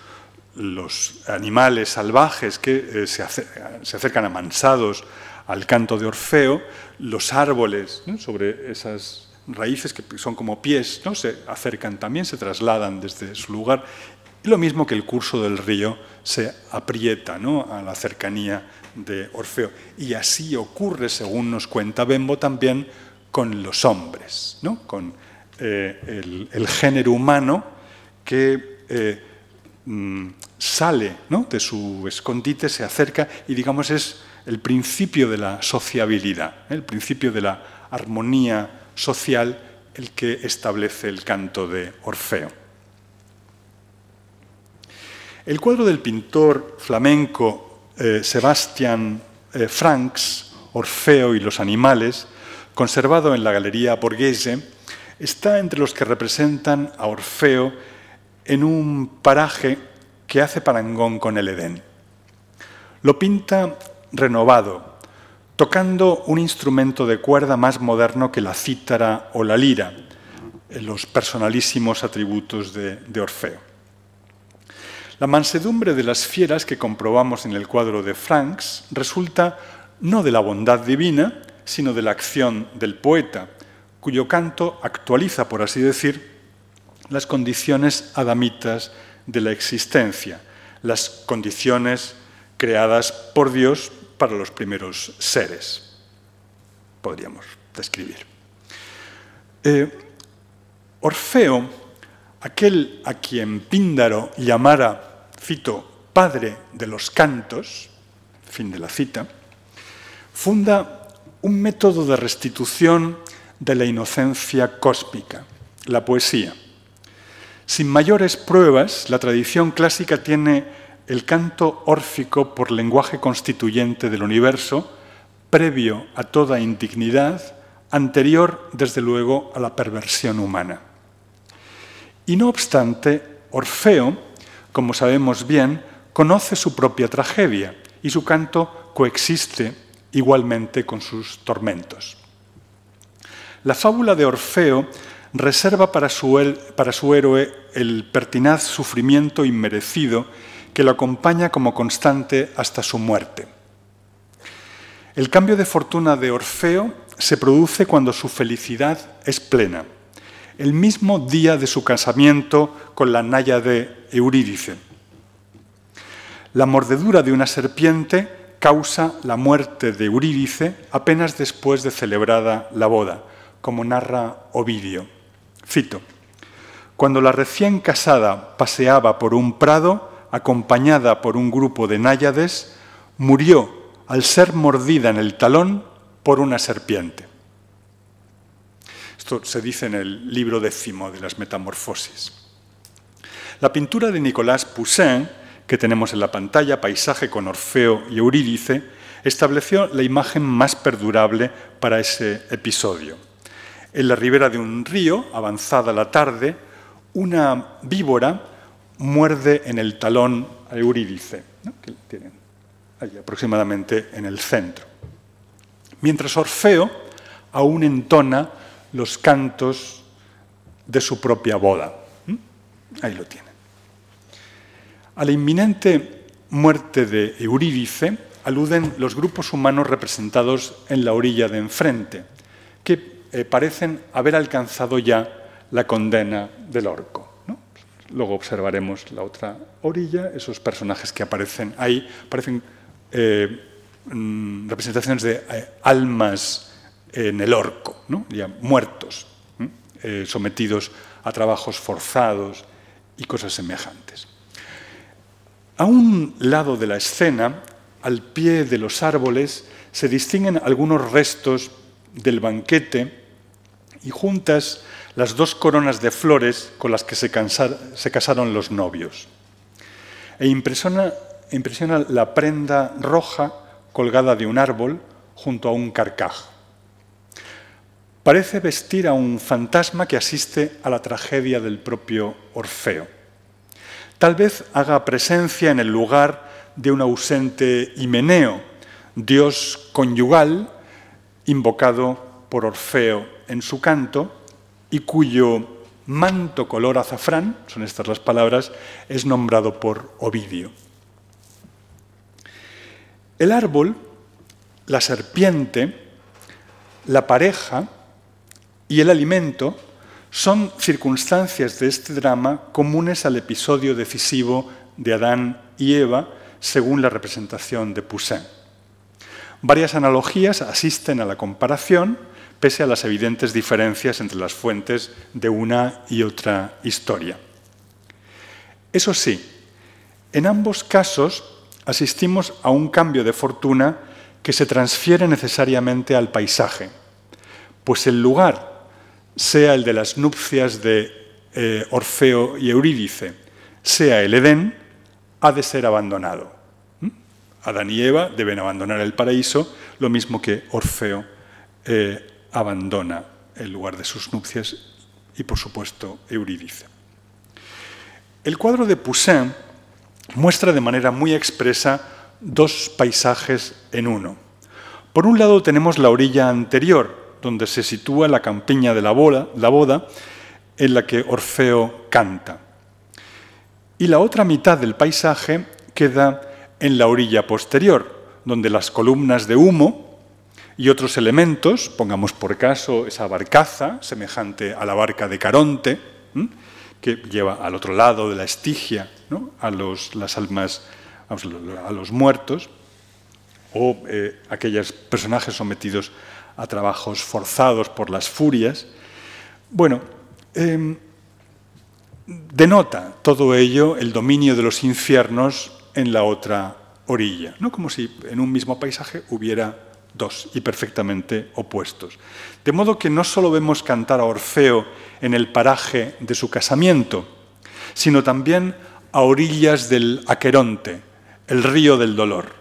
los animales salvajes que eh, se, se, acercan amansados al canto de Orfeo, los árboles sobre esas raíces que son como pies, ¿no? se acercan también, se trasladan desde su lugar, y lo mismo que el curso del río se aprieta ¿no? a la cercanía de Orfeo. Y así ocurre, según nos cuenta Bembo, también con los hombres, con eh, el, género humano que eh, Mm, sale ¿no? de su escondite, se acerca y digamos es el principio de la sociabilidad, ¿eh? el principio de la armonía social el que establece el canto de Orfeo. El cuadro del pintor flamenco eh, Sebastián eh, Franks, Orfeo y los animales, conservado en la Galería Borghese, está entre los que representan a Orfeo en un paraje que hace parangón con el Edén. Lo pinta renovado, tocando un instrumento de cuerda más moderno que la cítara o la lira, los personalísimos atributos de, Orfeo. La mansedumbre de las fieras que comprobamos en el cuadro de Franks resulta no de la bondad divina, sino de la acción del poeta, cuyo canto actualiza, por así decir, las condiciones adamitas de la existencia, las condiciones creadas por Dios para los primeros seres, podríamos describir. Eh, Orfeo, aquel a quien Píndaro llamara, cito, padre de los cantos, fin de la cita, funda un método de restitución de la inocencia cósmica, la poesía sin mayores pruebas, la tradición clásica tiene el canto órfico por lenguaje constituyente del universo, previo a toda indignidad, anterior, desde luego, a la perversión humana. Y no obstante, Orfeo, como sabemos bien, conoce su propia tragedia y su canto coexiste igualmente con sus tormentos. La fábula de Orfeo reserva para su, héroe el pertinaz sufrimiento inmerecido que lo acompaña como constante hasta su muerte. El cambio de fortuna de Orfeo se produce cuando su felicidad es plena, el mismo día de su casamiento con la naya de Eurídice. La mordedura de una serpiente causa la muerte de Eurídice apenas después de celebrada la boda, como narra Ovidio. Cito, cuando la recién casada paseaba por un prado, acompañada por un grupo de náyades, murió al ser mordida en el talón por una serpiente. Esto se dice en el libro décimo de las Metamorfosis. La pintura de Nicolás Poussin, que tenemos en la pantalla, Paisaje con Orfeo y Eurídice, estableció la imagen más perdurable para ese episodio en la ribera de un río, avanzada la tarde, una víbora muerde en el talón a Eurídice, que tienen ahí aproximadamente en el centro. Mientras Orfeo aún entona los cantos de su propia boda. Ahí lo tienen. A la inminente muerte de Eurídice aluden los grupos humanos representados en la orilla de enfrente, eh, parecen haber alcanzado ya la condena del orco. Luego observaremos la otra orilla, esos personajes que aparecen ahí, parecen eh, mm, representaciones de eh, almas en el orco, ya muertos, sometidos a trabajos forzados y cosas semejantes. A un lado de la escena, al pie de los árboles, se distinguen algunos restos del banquete y juntas las dos coronas de flores con las que se, casaron los novios. E impresiona, impresiona la prenda roja colgada de un árbol junto a un carcaj. Parece vestir a un fantasma que asiste a la tragedia del propio Orfeo. Tal vez haga presencia en el lugar de un ausente Himeneo, dios conyugal invocado por Orfeo en su canto y cuyo manto color azafrán, son estas las palabras, es nombrado por Ovidio. El árbol, la serpiente, la pareja y el alimento son circunstancias de este drama comunes al episodio decisivo de Adán y Eva, según la representación de Poussin. Varias analogías asisten a la comparación, pese a las evidentes diferencias entre las fuentes de una y otra historia. Eso sí, en ambos casos asistimos a un cambio de fortuna que se transfiere necesariamente al paisaje, pues el lugar, sea el de las nupcias de eh, Orfeo y Eurídice, sea el Edén, ha de ser abandonado. Adán y Eva deben abandonar el paraíso, lo mismo que Orfeo eh, abandona el lugar de sus nupcias y, por supuesto, Eurídice. El cuadro de Poussin muestra de manera muy expresa dos paisajes en uno. Por un lado tenemos la orilla anterior, donde se sitúa la campiña de la, la boda, en la que Orfeo canta. Y la otra mitad del paisaje queda en la orilla posterior, donde las columnas de humo y otros elementos, pongamos por caso esa barcaza semejante a la barca de Caronte, que lleva al otro lado de la estigia a los, las almas, a los muertos, o eh, aquellos personajes sometidos a trabajos forzados por las furias. Bueno, em, denota todo ello el dominio de los infiernos en la otra orilla, ¿no? como si en un mismo paisaje hubiera dos y perfectamente opuestos. De modo que no solo vemos cantar a Orfeo en el paraje de su casamiento, sino también a orillas del Aqueronte, el río del dolor,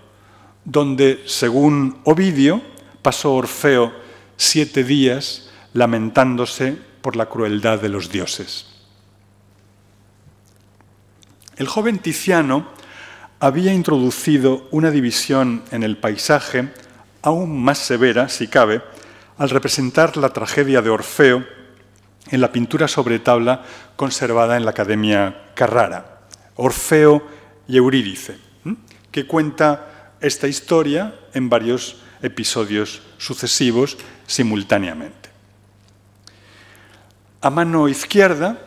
donde, según Ovidio, pasó Orfeo siete días lamentándose por la crueldad de los dioses. El joven Tiziano había introducido una división en el paisaje aún más severa, si cabe, al representar la tragedia de Orfeo en la pintura sobre tabla conservada en la Academia Carrara, Orfeo y Eurídice, que cuenta esta historia en varios episodios sucesivos simultáneamente. A mano izquierda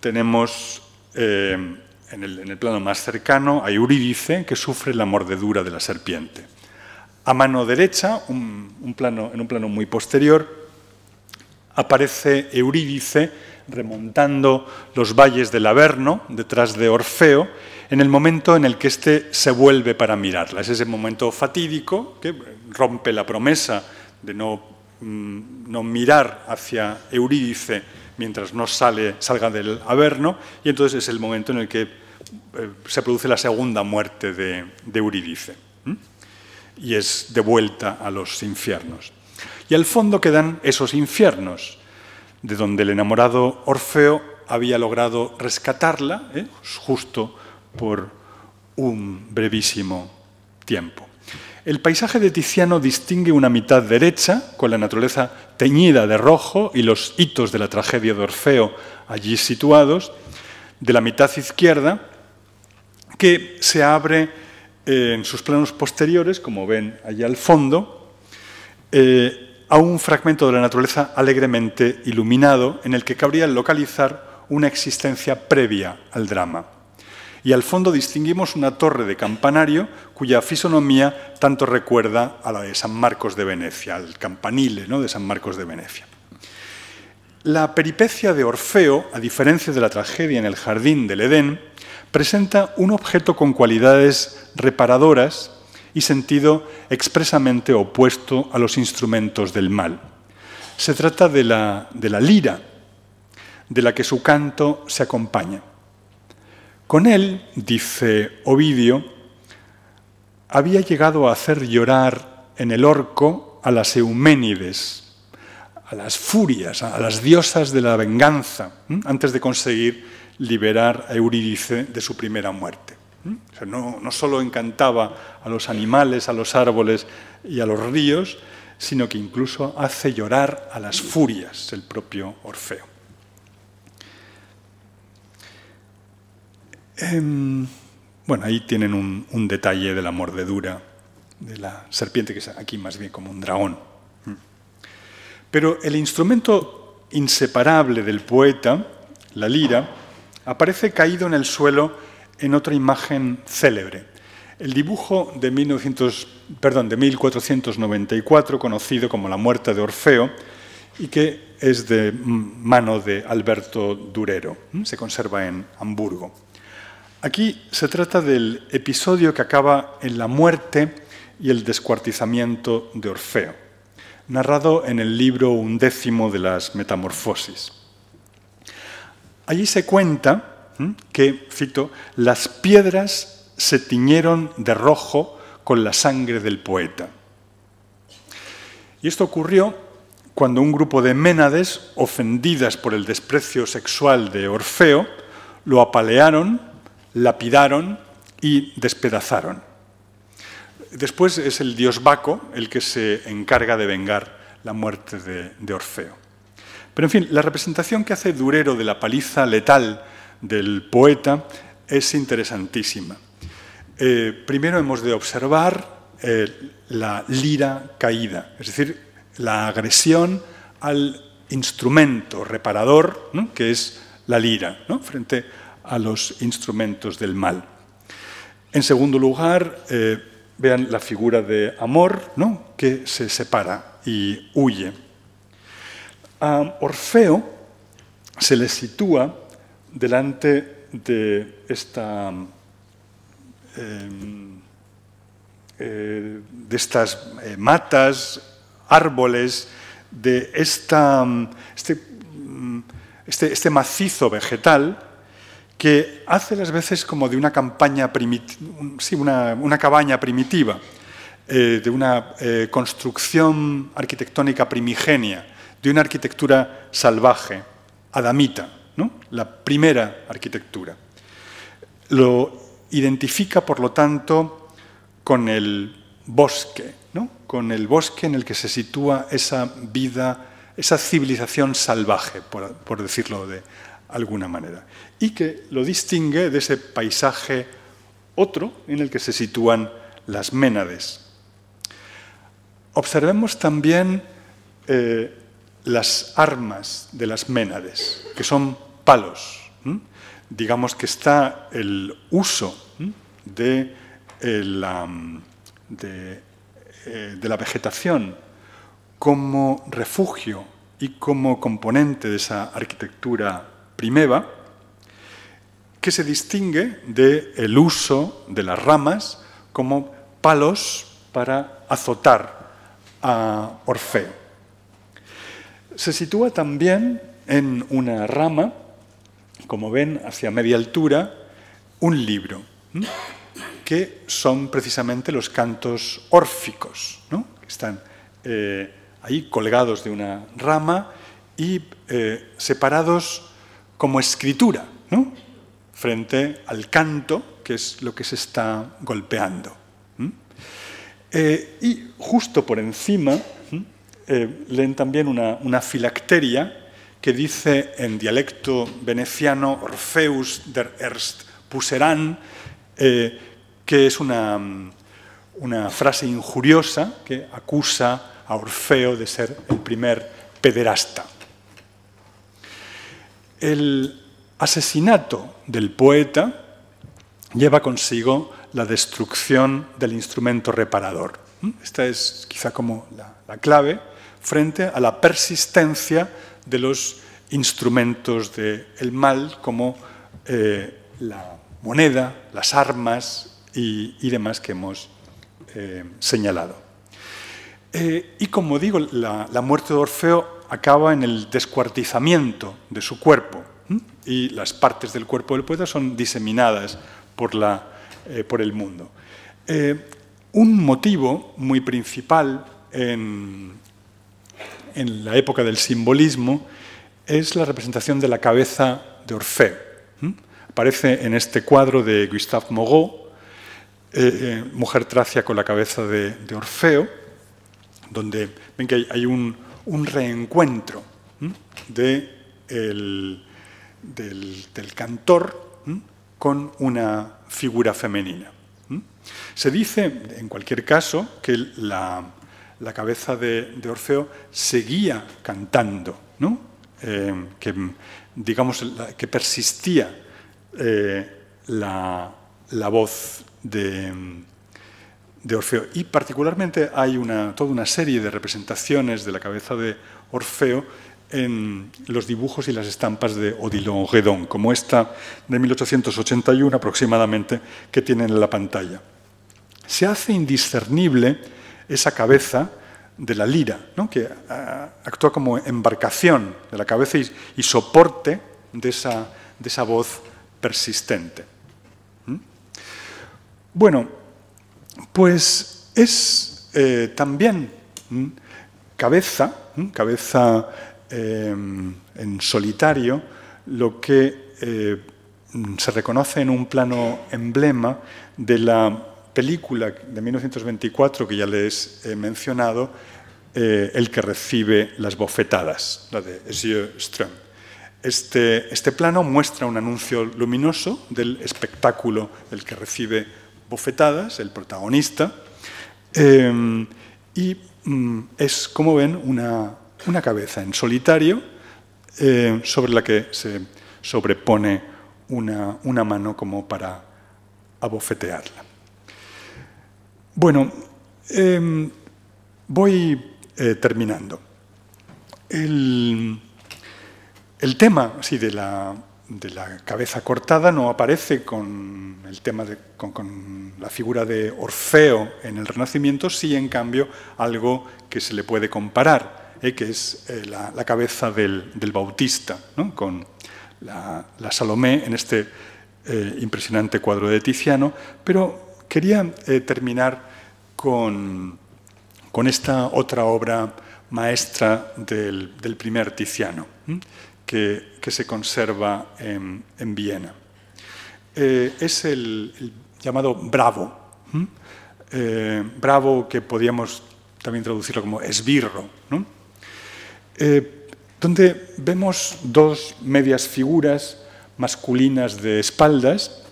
tenemos eh, en el, plano más cercano, hay Eurídice, que sufre la mordedura de la serpiente. A mano derecha, un, plano, en un plano muy posterior, aparece Eurídice remontando los valles del Averno, detrás de Orfeo, en el momento en el que éste se vuelve para mirarla. Es ese momento fatídico que rompe la promesa de no, mm, no mirar hacia Eurídice mientras no salga del Averno, y entonces es el momento en el que eh, se produce la segunda muerte de, Eurídice y es devuelta a los infiernos. Y al fondo quedan esos infiernos, de donde el enamorado Orfeo había logrado rescatarla ¿eh? justo por un brevísimo tiempo. El paisaje de Tiziano distingue una mitad derecha, con la naturaleza teñida de rojo y los hitos de la tragedia de Orfeo allí situados, de la mitad izquierda, que se abre eh, en sus planos posteriores, como ven allá al fondo, eh, a un fragmento de la naturaleza alegremente iluminado en el que cabría localizar una existencia previa al drama. Y al fondo distinguimos una torre de campanario cuya fisonomía tanto recuerda a la de San Marcos de Venecia, al campanile ¿no? de San Marcos de Venecia. La peripecia de Orfeo, a diferencia de la tragedia en el jardín del Edén, presenta un objeto con cualidades reparadoras y sentido expresamente opuesto a los instrumentos del mal. Se trata de la, de la lira, de la que su canto se acompaña. Con él, dice Ovidio, había llegado a hacer llorar en el orco a las Euménides, a las furias, a las diosas de la venganza, antes de conseguir liberar a Eurídice de su primera muerte. ¿Mm? no, solo encantaba a los animales, a los árboles y a los ríos, sino que incluso hace llorar a las furias el propio Orfeo. Em, bueno, ahí tienen un, un, detalle de la mordedura de la serpiente, que es aquí más bien como un dragón. ¿Mm? Pero el instrumento inseparable del poeta, la lira, aparece caído en el suelo en otra imagen célebre. El dibujo de, 1494, conocido como La muerte de Orfeo, y que es de mano de Alberto Durero. Se conserva en Hamburgo. Aquí se trata del episodio que acaba en la muerte y el descuartizamiento de Orfeo, narrado en el libro undécimo de las Metamorfosis. Allí se cuenta que, cito, las piedras se tiñeron de rojo con la sangre del poeta. Y esto ocurrió cuando un grupo de ménades, ofendidas por el desprecio sexual de Orfeo, lo apalearon, lapidaron y despedazaron. Después es el dios Baco el que se encarga de vengar la muerte de, de Orfeo. Pero en fin, la representación que hace Durero de la paliza letal del poeta es interesantísima. Eh, primero hemos de observar eh, la lira caída, es decir, la agresión al instrumento reparador, que es la lira, frente a los instrumentos del mal. En segundo lugar, eh, vean la figura de amor, ¿no? que se separa y huye a Orfeo se le sitúa delante de esta... Em, eh, de estas eh, matas, árboles, de esta, em, este, em, este, este, macizo vegetal que hace las veces como de una campaña una, cabaña primitiva, eh, de una construcción arquitectónica primigenia de una arquitectura salvaje, adamita, la primera arquitectura. Lo identifica, por lo tanto, con el bosque, ¿no? con el bosque en el que se sitúa esa vida, esa civilización salvaje, por, decirlo de alguna manera, y que lo distingue de ese paisaje otro en el que se sitúan las Ménades. Observemos también eh, las armas de las ménades, que son palos. Digamos que está el uso eh, mm, eh, de, la vegetación como refugio y como componente de esa arquitectura primeva, que se distingue del el uso de las ramas como palos para azotar a Orfeo. Se sitúa también en una rama, como ven, hacia media altura, un libro, que son precisamente los cantos órficos, que están eh, ahí colgados de una rama y eh, separados como escritura, frente al canto, que es lo que se está golpeando. Eh, y justo por encima eh, leen también una, filacteria que dice en dialecto veneciano Orfeus der Erst Puseran, eh, que es una, frase injuriosa que acusa a Orfeo de ser el primer pederasta. El asesinato del poeta lleva consigo la destrucción del instrumento reparador. ¿Mm? Esta es quizá como la clave frente a la persistencia de los instrumentos del mal como eh, la moneda, las armas y, demás que hemos eh, señalado. Eh, y como digo, la, muerte de Orfeo acaba en el descuartizamiento de su cuerpo y las partes del cuerpo del poeta son diseminadas por, la, por el mundo. un motivo muy principal en, en la época del simbolismo, es la representación de la cabeza de Orfeo. Aparece en este cuadro de Gustave Moreau, eh, eh, Mujer tracia con la cabeza de, Orfeo, donde ven que hay, un, reencuentro del, cantor con una figura femenina. Se dice, en cualquier caso, que la, la cabeza de, Orfeo seguía cantando, ¿no? Eh, que, digamos, que persistía eh, la, voz de, Orfeo. Y particularmente hay una, toda una serie de representaciones de la cabeza de Orfeo en los dibujos y las estampas de Odilon Redon, como esta de 1881 aproximadamente que tienen en la pantalla. Se hace indiscernible esa cabeza de la lira, ¿no? que ah, actúa como embarcación de la cabeza y, soporte de esa, de esa, voz persistente. Bueno, pues es eh, también cabeza, cabeza eh, en solitario, lo que eh, se reconoce en un plano emblema de la película de 1924 que ya les he eh, mencionado, eh, el que recibe las bofetadas, la de Sjöström. Este, este plano muestra un anuncio luminoso del espectáculo el que recibe bofetadas, el protagonista, eh, y mm, es, como ven, una, cabeza en solitario sobre la que se sobrepone una, una mano como para abofetearla. Bueno, em, voy eh, terminando. El, tema sí, de, la, cabeza cortada no aparece con, el tema con, la figura de Orfeo en el Renacimiento, sí en cambio algo que se le puede comparar, eh, que es eh, la, cabeza del, Bautista, con la, la, Salomé en este impresionante cuadro de Tiziano, pero Quería eh, terminar con, esta otra obra maestra del, primer Tiziano, que, se conserva en, en Viena. Eh, es el, llamado Bravo, eh, Bravo que podríamos también traducirlo como esbirro, donde vemos dos medias figuras masculinas de espaldas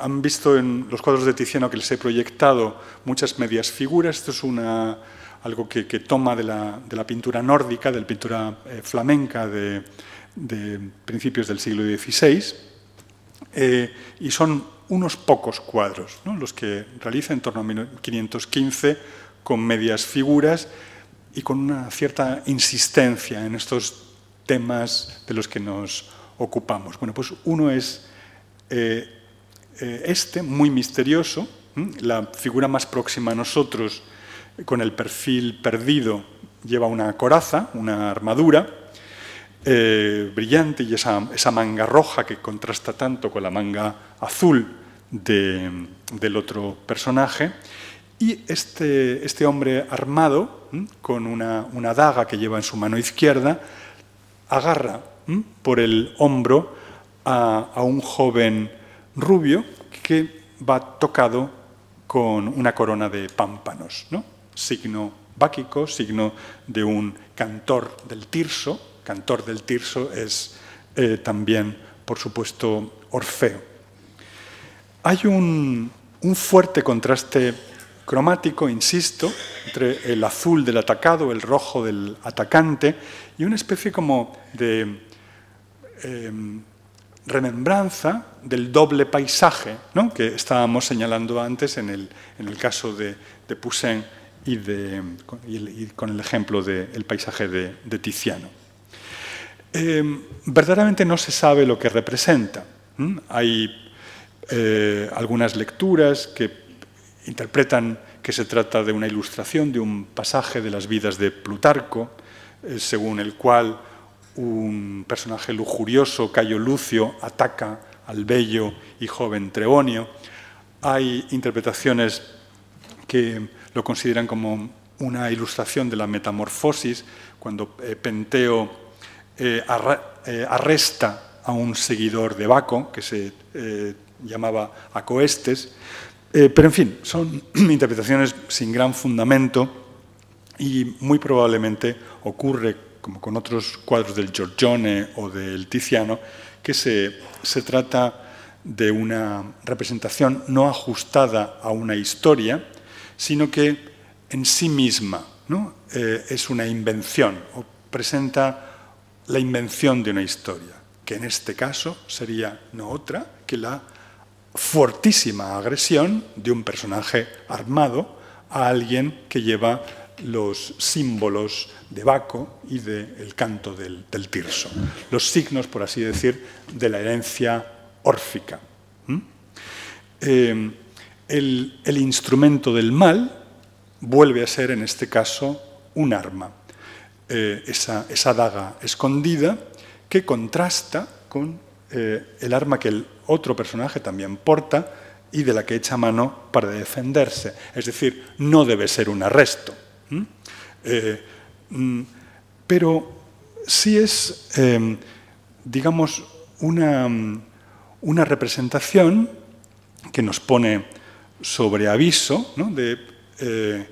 han visto en los cuadros de Tiziano que les he proyectado muchas medias figuras. Esto es una, algo que, toma de la, pintura nórdica, eh, de la pintura flamenca de, principios del siglo XVI. Eh, y son unos pocos cuadros los que realiza en torno a 1515 con medias figuras y con una cierta insistencia en estos temas de los que nos ocupamos. Bueno, pues uno es... Eh, eh, este, muy misterioso, la figura más próxima a nosotros, eh, con el perfil perdido, lleva una coraza, una armadura eh, brillante y esa, esa, manga roja que contrasta tanto con la manga azul del otro personaje. Y este, este hombre armado, con una, daga que lleva en su mano izquierda, agarra por el hombro a un joven rubio que va tocado con una corona de pámpanos, ¿no? signo báquico, signo de un cantor del Tirso. Cantor del Tirso es eh, también, por supuesto, Orfeo. Hay un, fuerte contraste cromático, insisto, entre el azul del atacado, el rojo del atacante, y una especie como de em, remembranza del doble paisaje que estábamos señalando antes en el, caso de, Poussin y, de, con el ejemplo del paisaje de, Tiziano. Em, verdaderamente no se sabe lo que representa. Hay eh, algunas lecturas que interpretan que se trata de una ilustración de un pasaje de las vidas de Plutarco, eh, según el cual un personaje lujurioso, Cayo Lucio, ataca al bello y joven Trebonio. Hay interpretaciones que lo consideran como una ilustración de la metamorfosis, cuando eh, Penteo eh, eh, arresta a un seguidor de Baco, que se llamaba Acoestes. pero, en fin, son interpretaciones sin gran fundamento y muy probablemente ocurre, como con otros cuadros del Giorgione o del Tiziano, que se, trata de una representación no ajustada a una historia, sino que en sí misma ¿no? Eh, es una invención o presenta la invención de una historia, que en este caso sería no otra que la fortísima agresión de un personaje armado a alguien que lleva los símbolos de Baco y del canto del, tirso, los signos, por así decir, de la herencia órfica. ¿Mm? Eh, el, instrumento del mal vuelve a ser, en este caso, un arma, eh, esa, daga escondida que contrasta con eh, el arma que el otro personaje también porta y de la que echa mano para defenderse. Es decir, no debe ser un arresto eh, mm, pero sí es, em, digamos, mm, una, representación que nos pone sobre aviso de eh,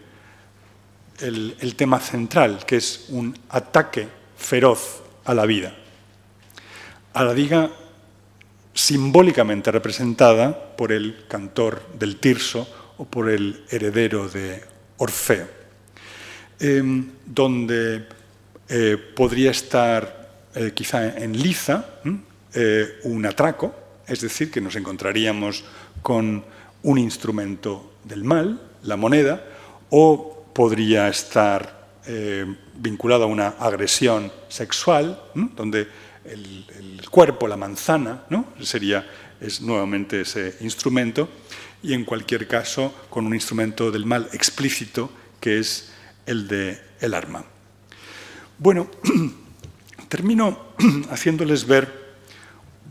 el, tema central, que es un ataque feroz a la vida. A la diga simbólicamente representada por el cantor del Tirso o por el heredero de Orfeo. Em, donde eh, podría estar eh, quizá en liza eh, un atraco, es decir, que nos encontraríamos con un instrumento del mal, la moneda, o podría estar vinculado a una agresión sexual, donde el, cuerpo, la manzana, ¿no? sería es nuevamente ese instrumento, y en cualquier caso con un instrumento del mal explícito que es el de el arma. Bueno, termino haciéndoles ver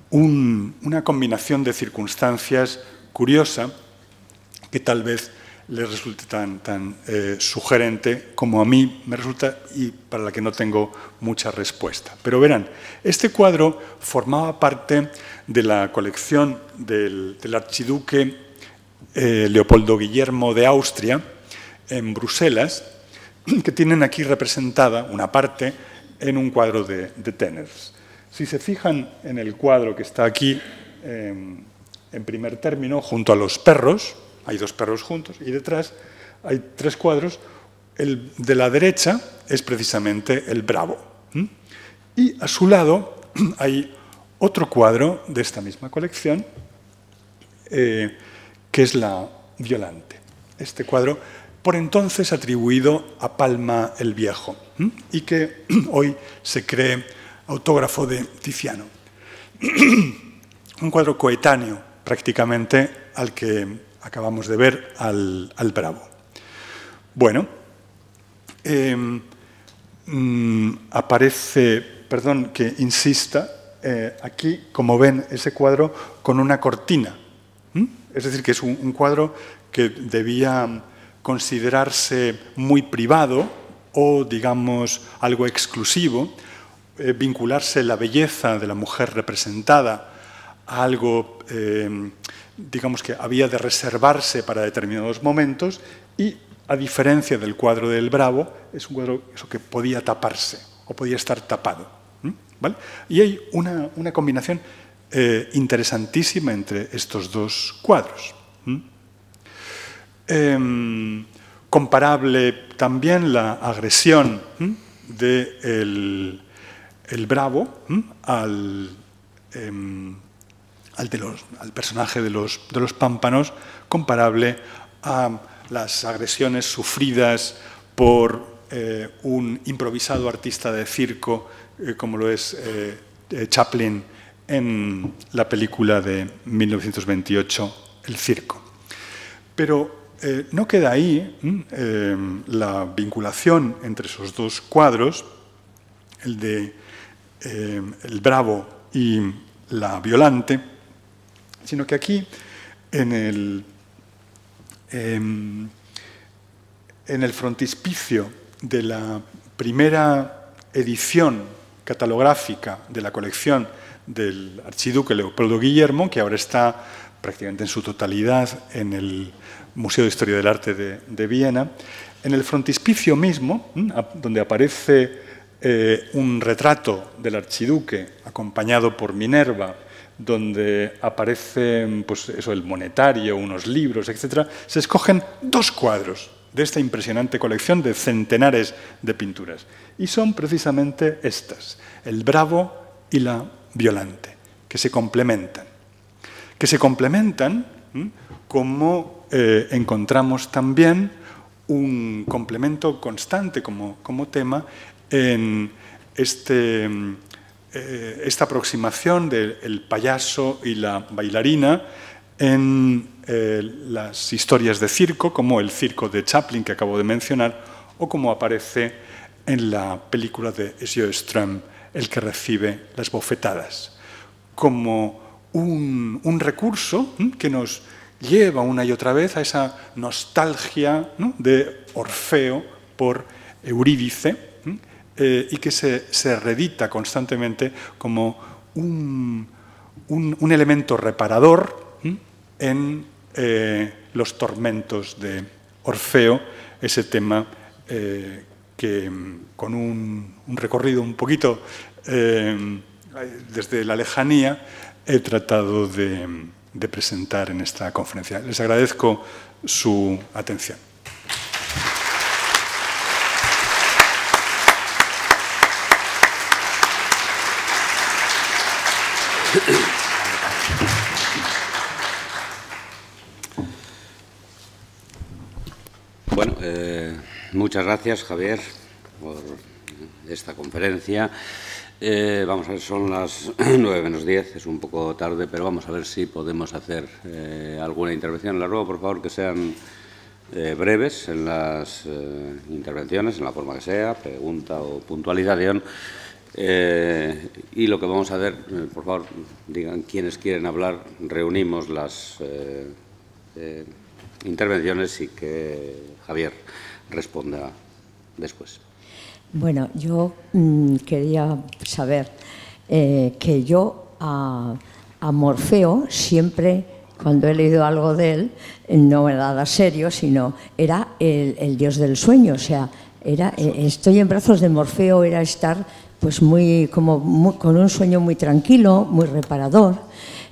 una combinación de circunstancias curiosa que tal vez les resulte tan, tan eh, sugerente como a mí me resulta y para la que no tengo mucha respuesta. Pero verán, este cuadro formaba parte de la colección del, archiduque eh, Leopoldo Guillermo de Austria en Bruselas que tienen aquí representada una parte en un cuadro de, de Si se fijan en el cuadro que está aquí, em, en primer término, junto a los perros, hay dos perros juntos, y detrás hay tres cuadros. El de la derecha es precisamente el bravo. Y a su lado hay otro cuadro de esta misma colección, eh, que es la violante. Este cuadro por entonces atribuido a Palma el Viejo y que hoy se cree autógrafo de Tiziano. Un cuadro coetáneo prácticamente al que acabamos de ver al, Bravo. Bueno, em, mm, aparece, perdón que insista, eh, aquí, como ven, ese cuadro con una cortina. Es decir, que es un cuadro que debía considerarse muy privado o, digamos, algo exclusivo, eh, vincularse la belleza de la mujer representada a algo, eh, digamos, que había de reservarse para determinados momentos y, a diferencia del cuadro del Bravo, es un cuadro eso que podía taparse o podía estar tapado. ¿Vale? Y hay una, combinación eh, interesantísima entre estos dos cuadros. Em, comparable también la agresión del de el, bravo al, em, al, de al, personaje de los, de los pámpanos, comparable a las agresiones sufridas por eh, un improvisado artista de circo eh, como lo es eh, Chaplin en la película de 1928, El Circo. Pero eh, no queda ahí eh, la vinculación entre esos dos cuadros, el de eh, el bravo y la violante, sino que aquí en el, em, en el frontispicio de la primera edición catalográfica de la colección del archiduque Leopoldo Guillermo, que ahora está prácticamente en su totalidad en el Museo de Historia del Arte de, Viena, en el frontispicio mismo, donde aparece eh, un retrato del archiduque acompañado por Minerva, donde aparece pues, eso, el monetario, unos libros, etc., se escogen dos cuadros de esta impresionante colección de centenares de pinturas. Y son precisamente estas, el bravo y la violante, que se complementan. Que se complementan como eh, encontramos también un complemento constante como, como tema en este, mm, eh, esta aproximación del payaso y la bailarina en eh, las historias de circo, como el circo de Chaplin que acabo de mencionar, o como aparece en la película de Sjöström, el que recibe las bofetadas, como un recurso mm, que nos lleva una y otra vez a esa nostalgia de Orfeo por Eurídice eh, y que se, redita constantemente como un, elemento reparador en eh, los tormentos de Orfeo, ese tema eh, que mm, con un, recorrido un poquito desde la lejanía he tratado de mm, de presentar en esta conferencia. Les agradezco su atención. Bueno, eh, muchas gracias Javier por esta conferencia. Eh, vamos a ver, son las 9 menos 10, es un poco tarde, pero vamos a ver si podemos hacer eh, alguna intervención. La ruego, por favor, que sean eh, breves en las intervenciones, en la forma que sea, pregunta o puntualización. y lo que vamos a hacer, por favor, digan quienes quieren hablar, reunimos las intervenciones y que Javier responda después. Bueno, yo mm, quería saber eh, que yo a, Morfeo siempre, cuando he leído algo de él, no me nada serio, sino era el, dios del sueño, o sea, era, eh, estoy en brazos de Morfeo era estar pues muy, como con un sueño muy tranquilo, muy reparador.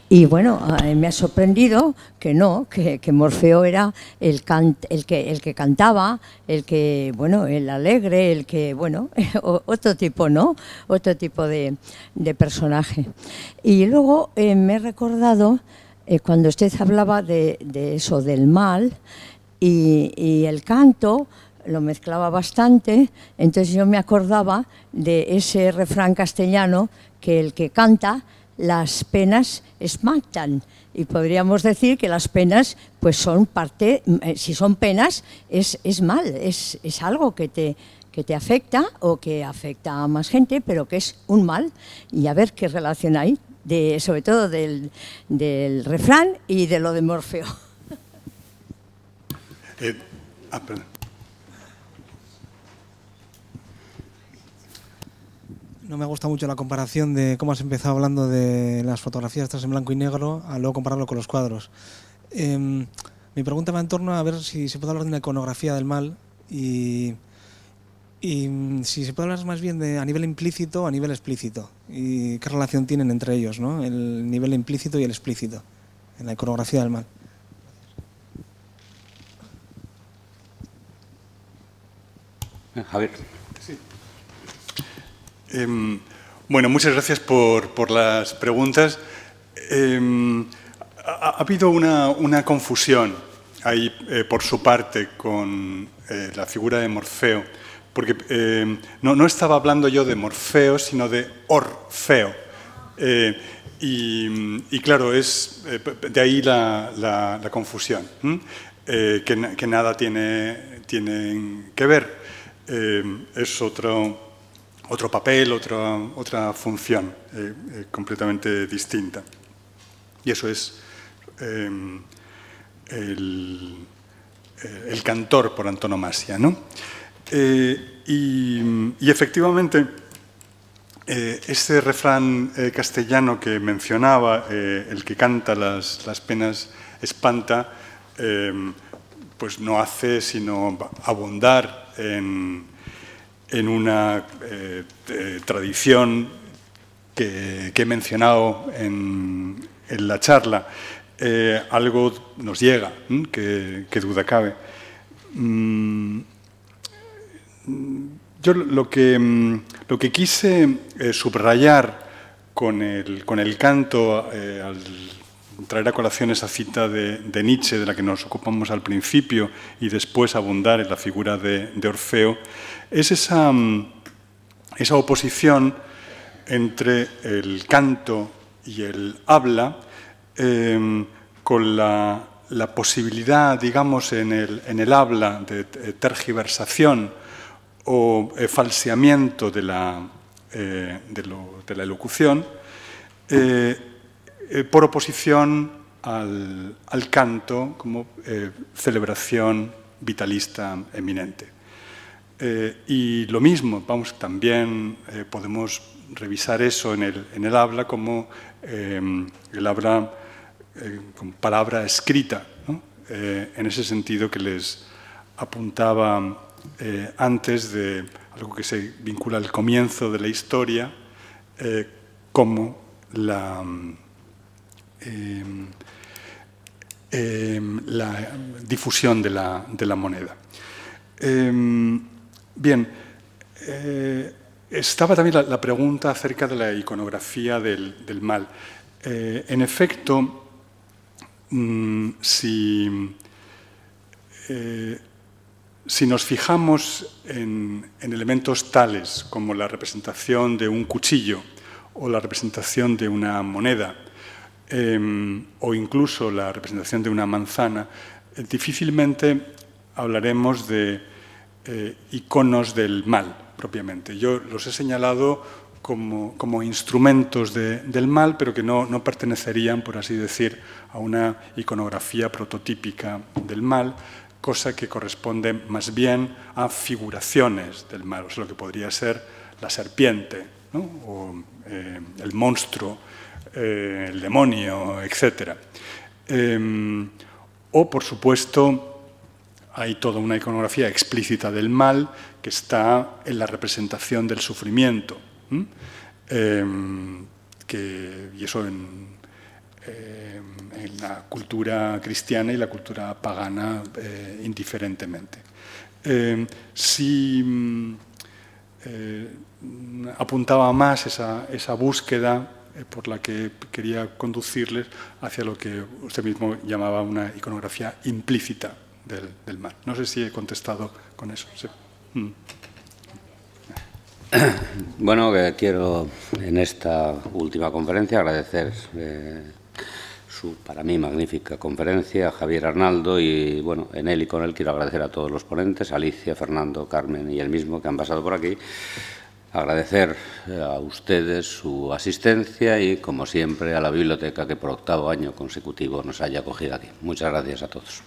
Y bueno, me ha sorprendido que no, que, Morfeo era el, que, el que cantaba, el que, bueno, el alegre, el que, bueno, otro tipo, ¿no? Otro tipo de, personaje. Y luego eh, me he recordado, eh, cuando usted hablaba de, eso, del mal, y el canto, lo mezclaba bastante, entonces yo me acordaba de ese refrán castellano que el que canta las penas matan y podríamos decir que las penas pues son parte, mm, eh, si son penas es, es mal, es, es algo que te, que te afecta o que afecta a más gente, pero que es un mal y a ver qué relación hay, de, sobre todo del, del refrán y de lo de Morfeo. Eh, ah, no me gusta mucho la comparación de cómo has empezado hablando de las fotografías en blanco y negro a luego compararlo con los cuadros. Em, mi pregunta va en torno a ver si se puede hablar de una iconografía del mal y, mm, si se puede hablar más bien de a nivel implícito o a nivel explícito y qué relación tienen entre ellos, ¿no? el nivel implícito y el explícito en la iconografía del mal. Javier. Em, bueno, muchas gracias por, las preguntas. Em, ha, habido una, confusión ahí eh, por su parte con eh, la figura de Morfeo, porque em, no, estaba hablando yo de Morfeo, sino de Orfeo. Eh, y, claro, es de ahí la, confusión, que, nada tiene, tiene que ver. es otro otro papel, otra, otra función eh, eh, completamente distinta. Y eso es em, eh, el, cantor por antonomasia. Y, efectivamente, ese refrán castellano que mencionaba, el que canta las penas espanta, em, pues no hace sino abundar en en una eh, eh, tradición que, he mencionado en, la charla, eh, algo nos llega, que, duda cabe. Mm, yo lo que, mm, quise subrayar con el, canto, al traer a colación esa cita de, Nietzsche, de la que nos ocupamos al principio, y después abundar en la figura de Orfeo, es mm, esa, oposición entre el canto y el habla em, con la, posibilidad, digamos, en el, habla de tergiversación o eh, falseamiento de la, eh, elocución, eh, por oposición al canto como celebración vitalista eminente. Eh, y lo mismo, vamos, también eh, podemos revisar eso en el, habla como em, el habla eh, con palabra escrita, en ese sentido que les apuntaba antes de algo que se vincula al comienzo de la historia, como la, em, em, la difusión de la, de la moneda. Bien, eh, estaba también la, pregunta acerca de la iconografía del, mal. Eh, en efecto, mm, eh, si, nos fijamos en, elementos tales como la representación de un cuchillo o la representación de una moneda, em, o incluso la representación de una manzana, difícilmente hablaremos de eh, iconos del mal, propiamente. Yo los he señalado como, instrumentos del mal, pero que no, pertenecerían, por así decir, a una iconografía prototípica del mal, cosa que corresponde más bien a figuraciones del mal, o sea, lo que podría ser la serpiente, o eh, el monstruo, eh, el demonio, etc. Em, o, por supuesto, hay toda una iconografía explícita del mal que está en la representación del sufrimiento. Em, y eso em, en, la cultura cristiana y la cultura pagana eh, indiferentemente. Em, si mm, eh, apuntaba más esa, esa búsqueda eh, por la que quería conducirles hacia lo que usted mismo llamaba una iconografía implícita del, No sé si he contestado con eso. Mm. Bueno, quiero en esta última conferencia agradecer eh, su, para mí, magnífica conferencia a Javier Arnaldo y, bueno, en él y con él quiero agradecer a todos los ponentes, Alicia, Fernando, Carmen y el mismo que han pasado por aquí. Agradecer eh, a ustedes su asistencia y, como siempre, a la biblioteca que por octavo año consecutivo nos haya acogido aquí. Muchas gracias a todos.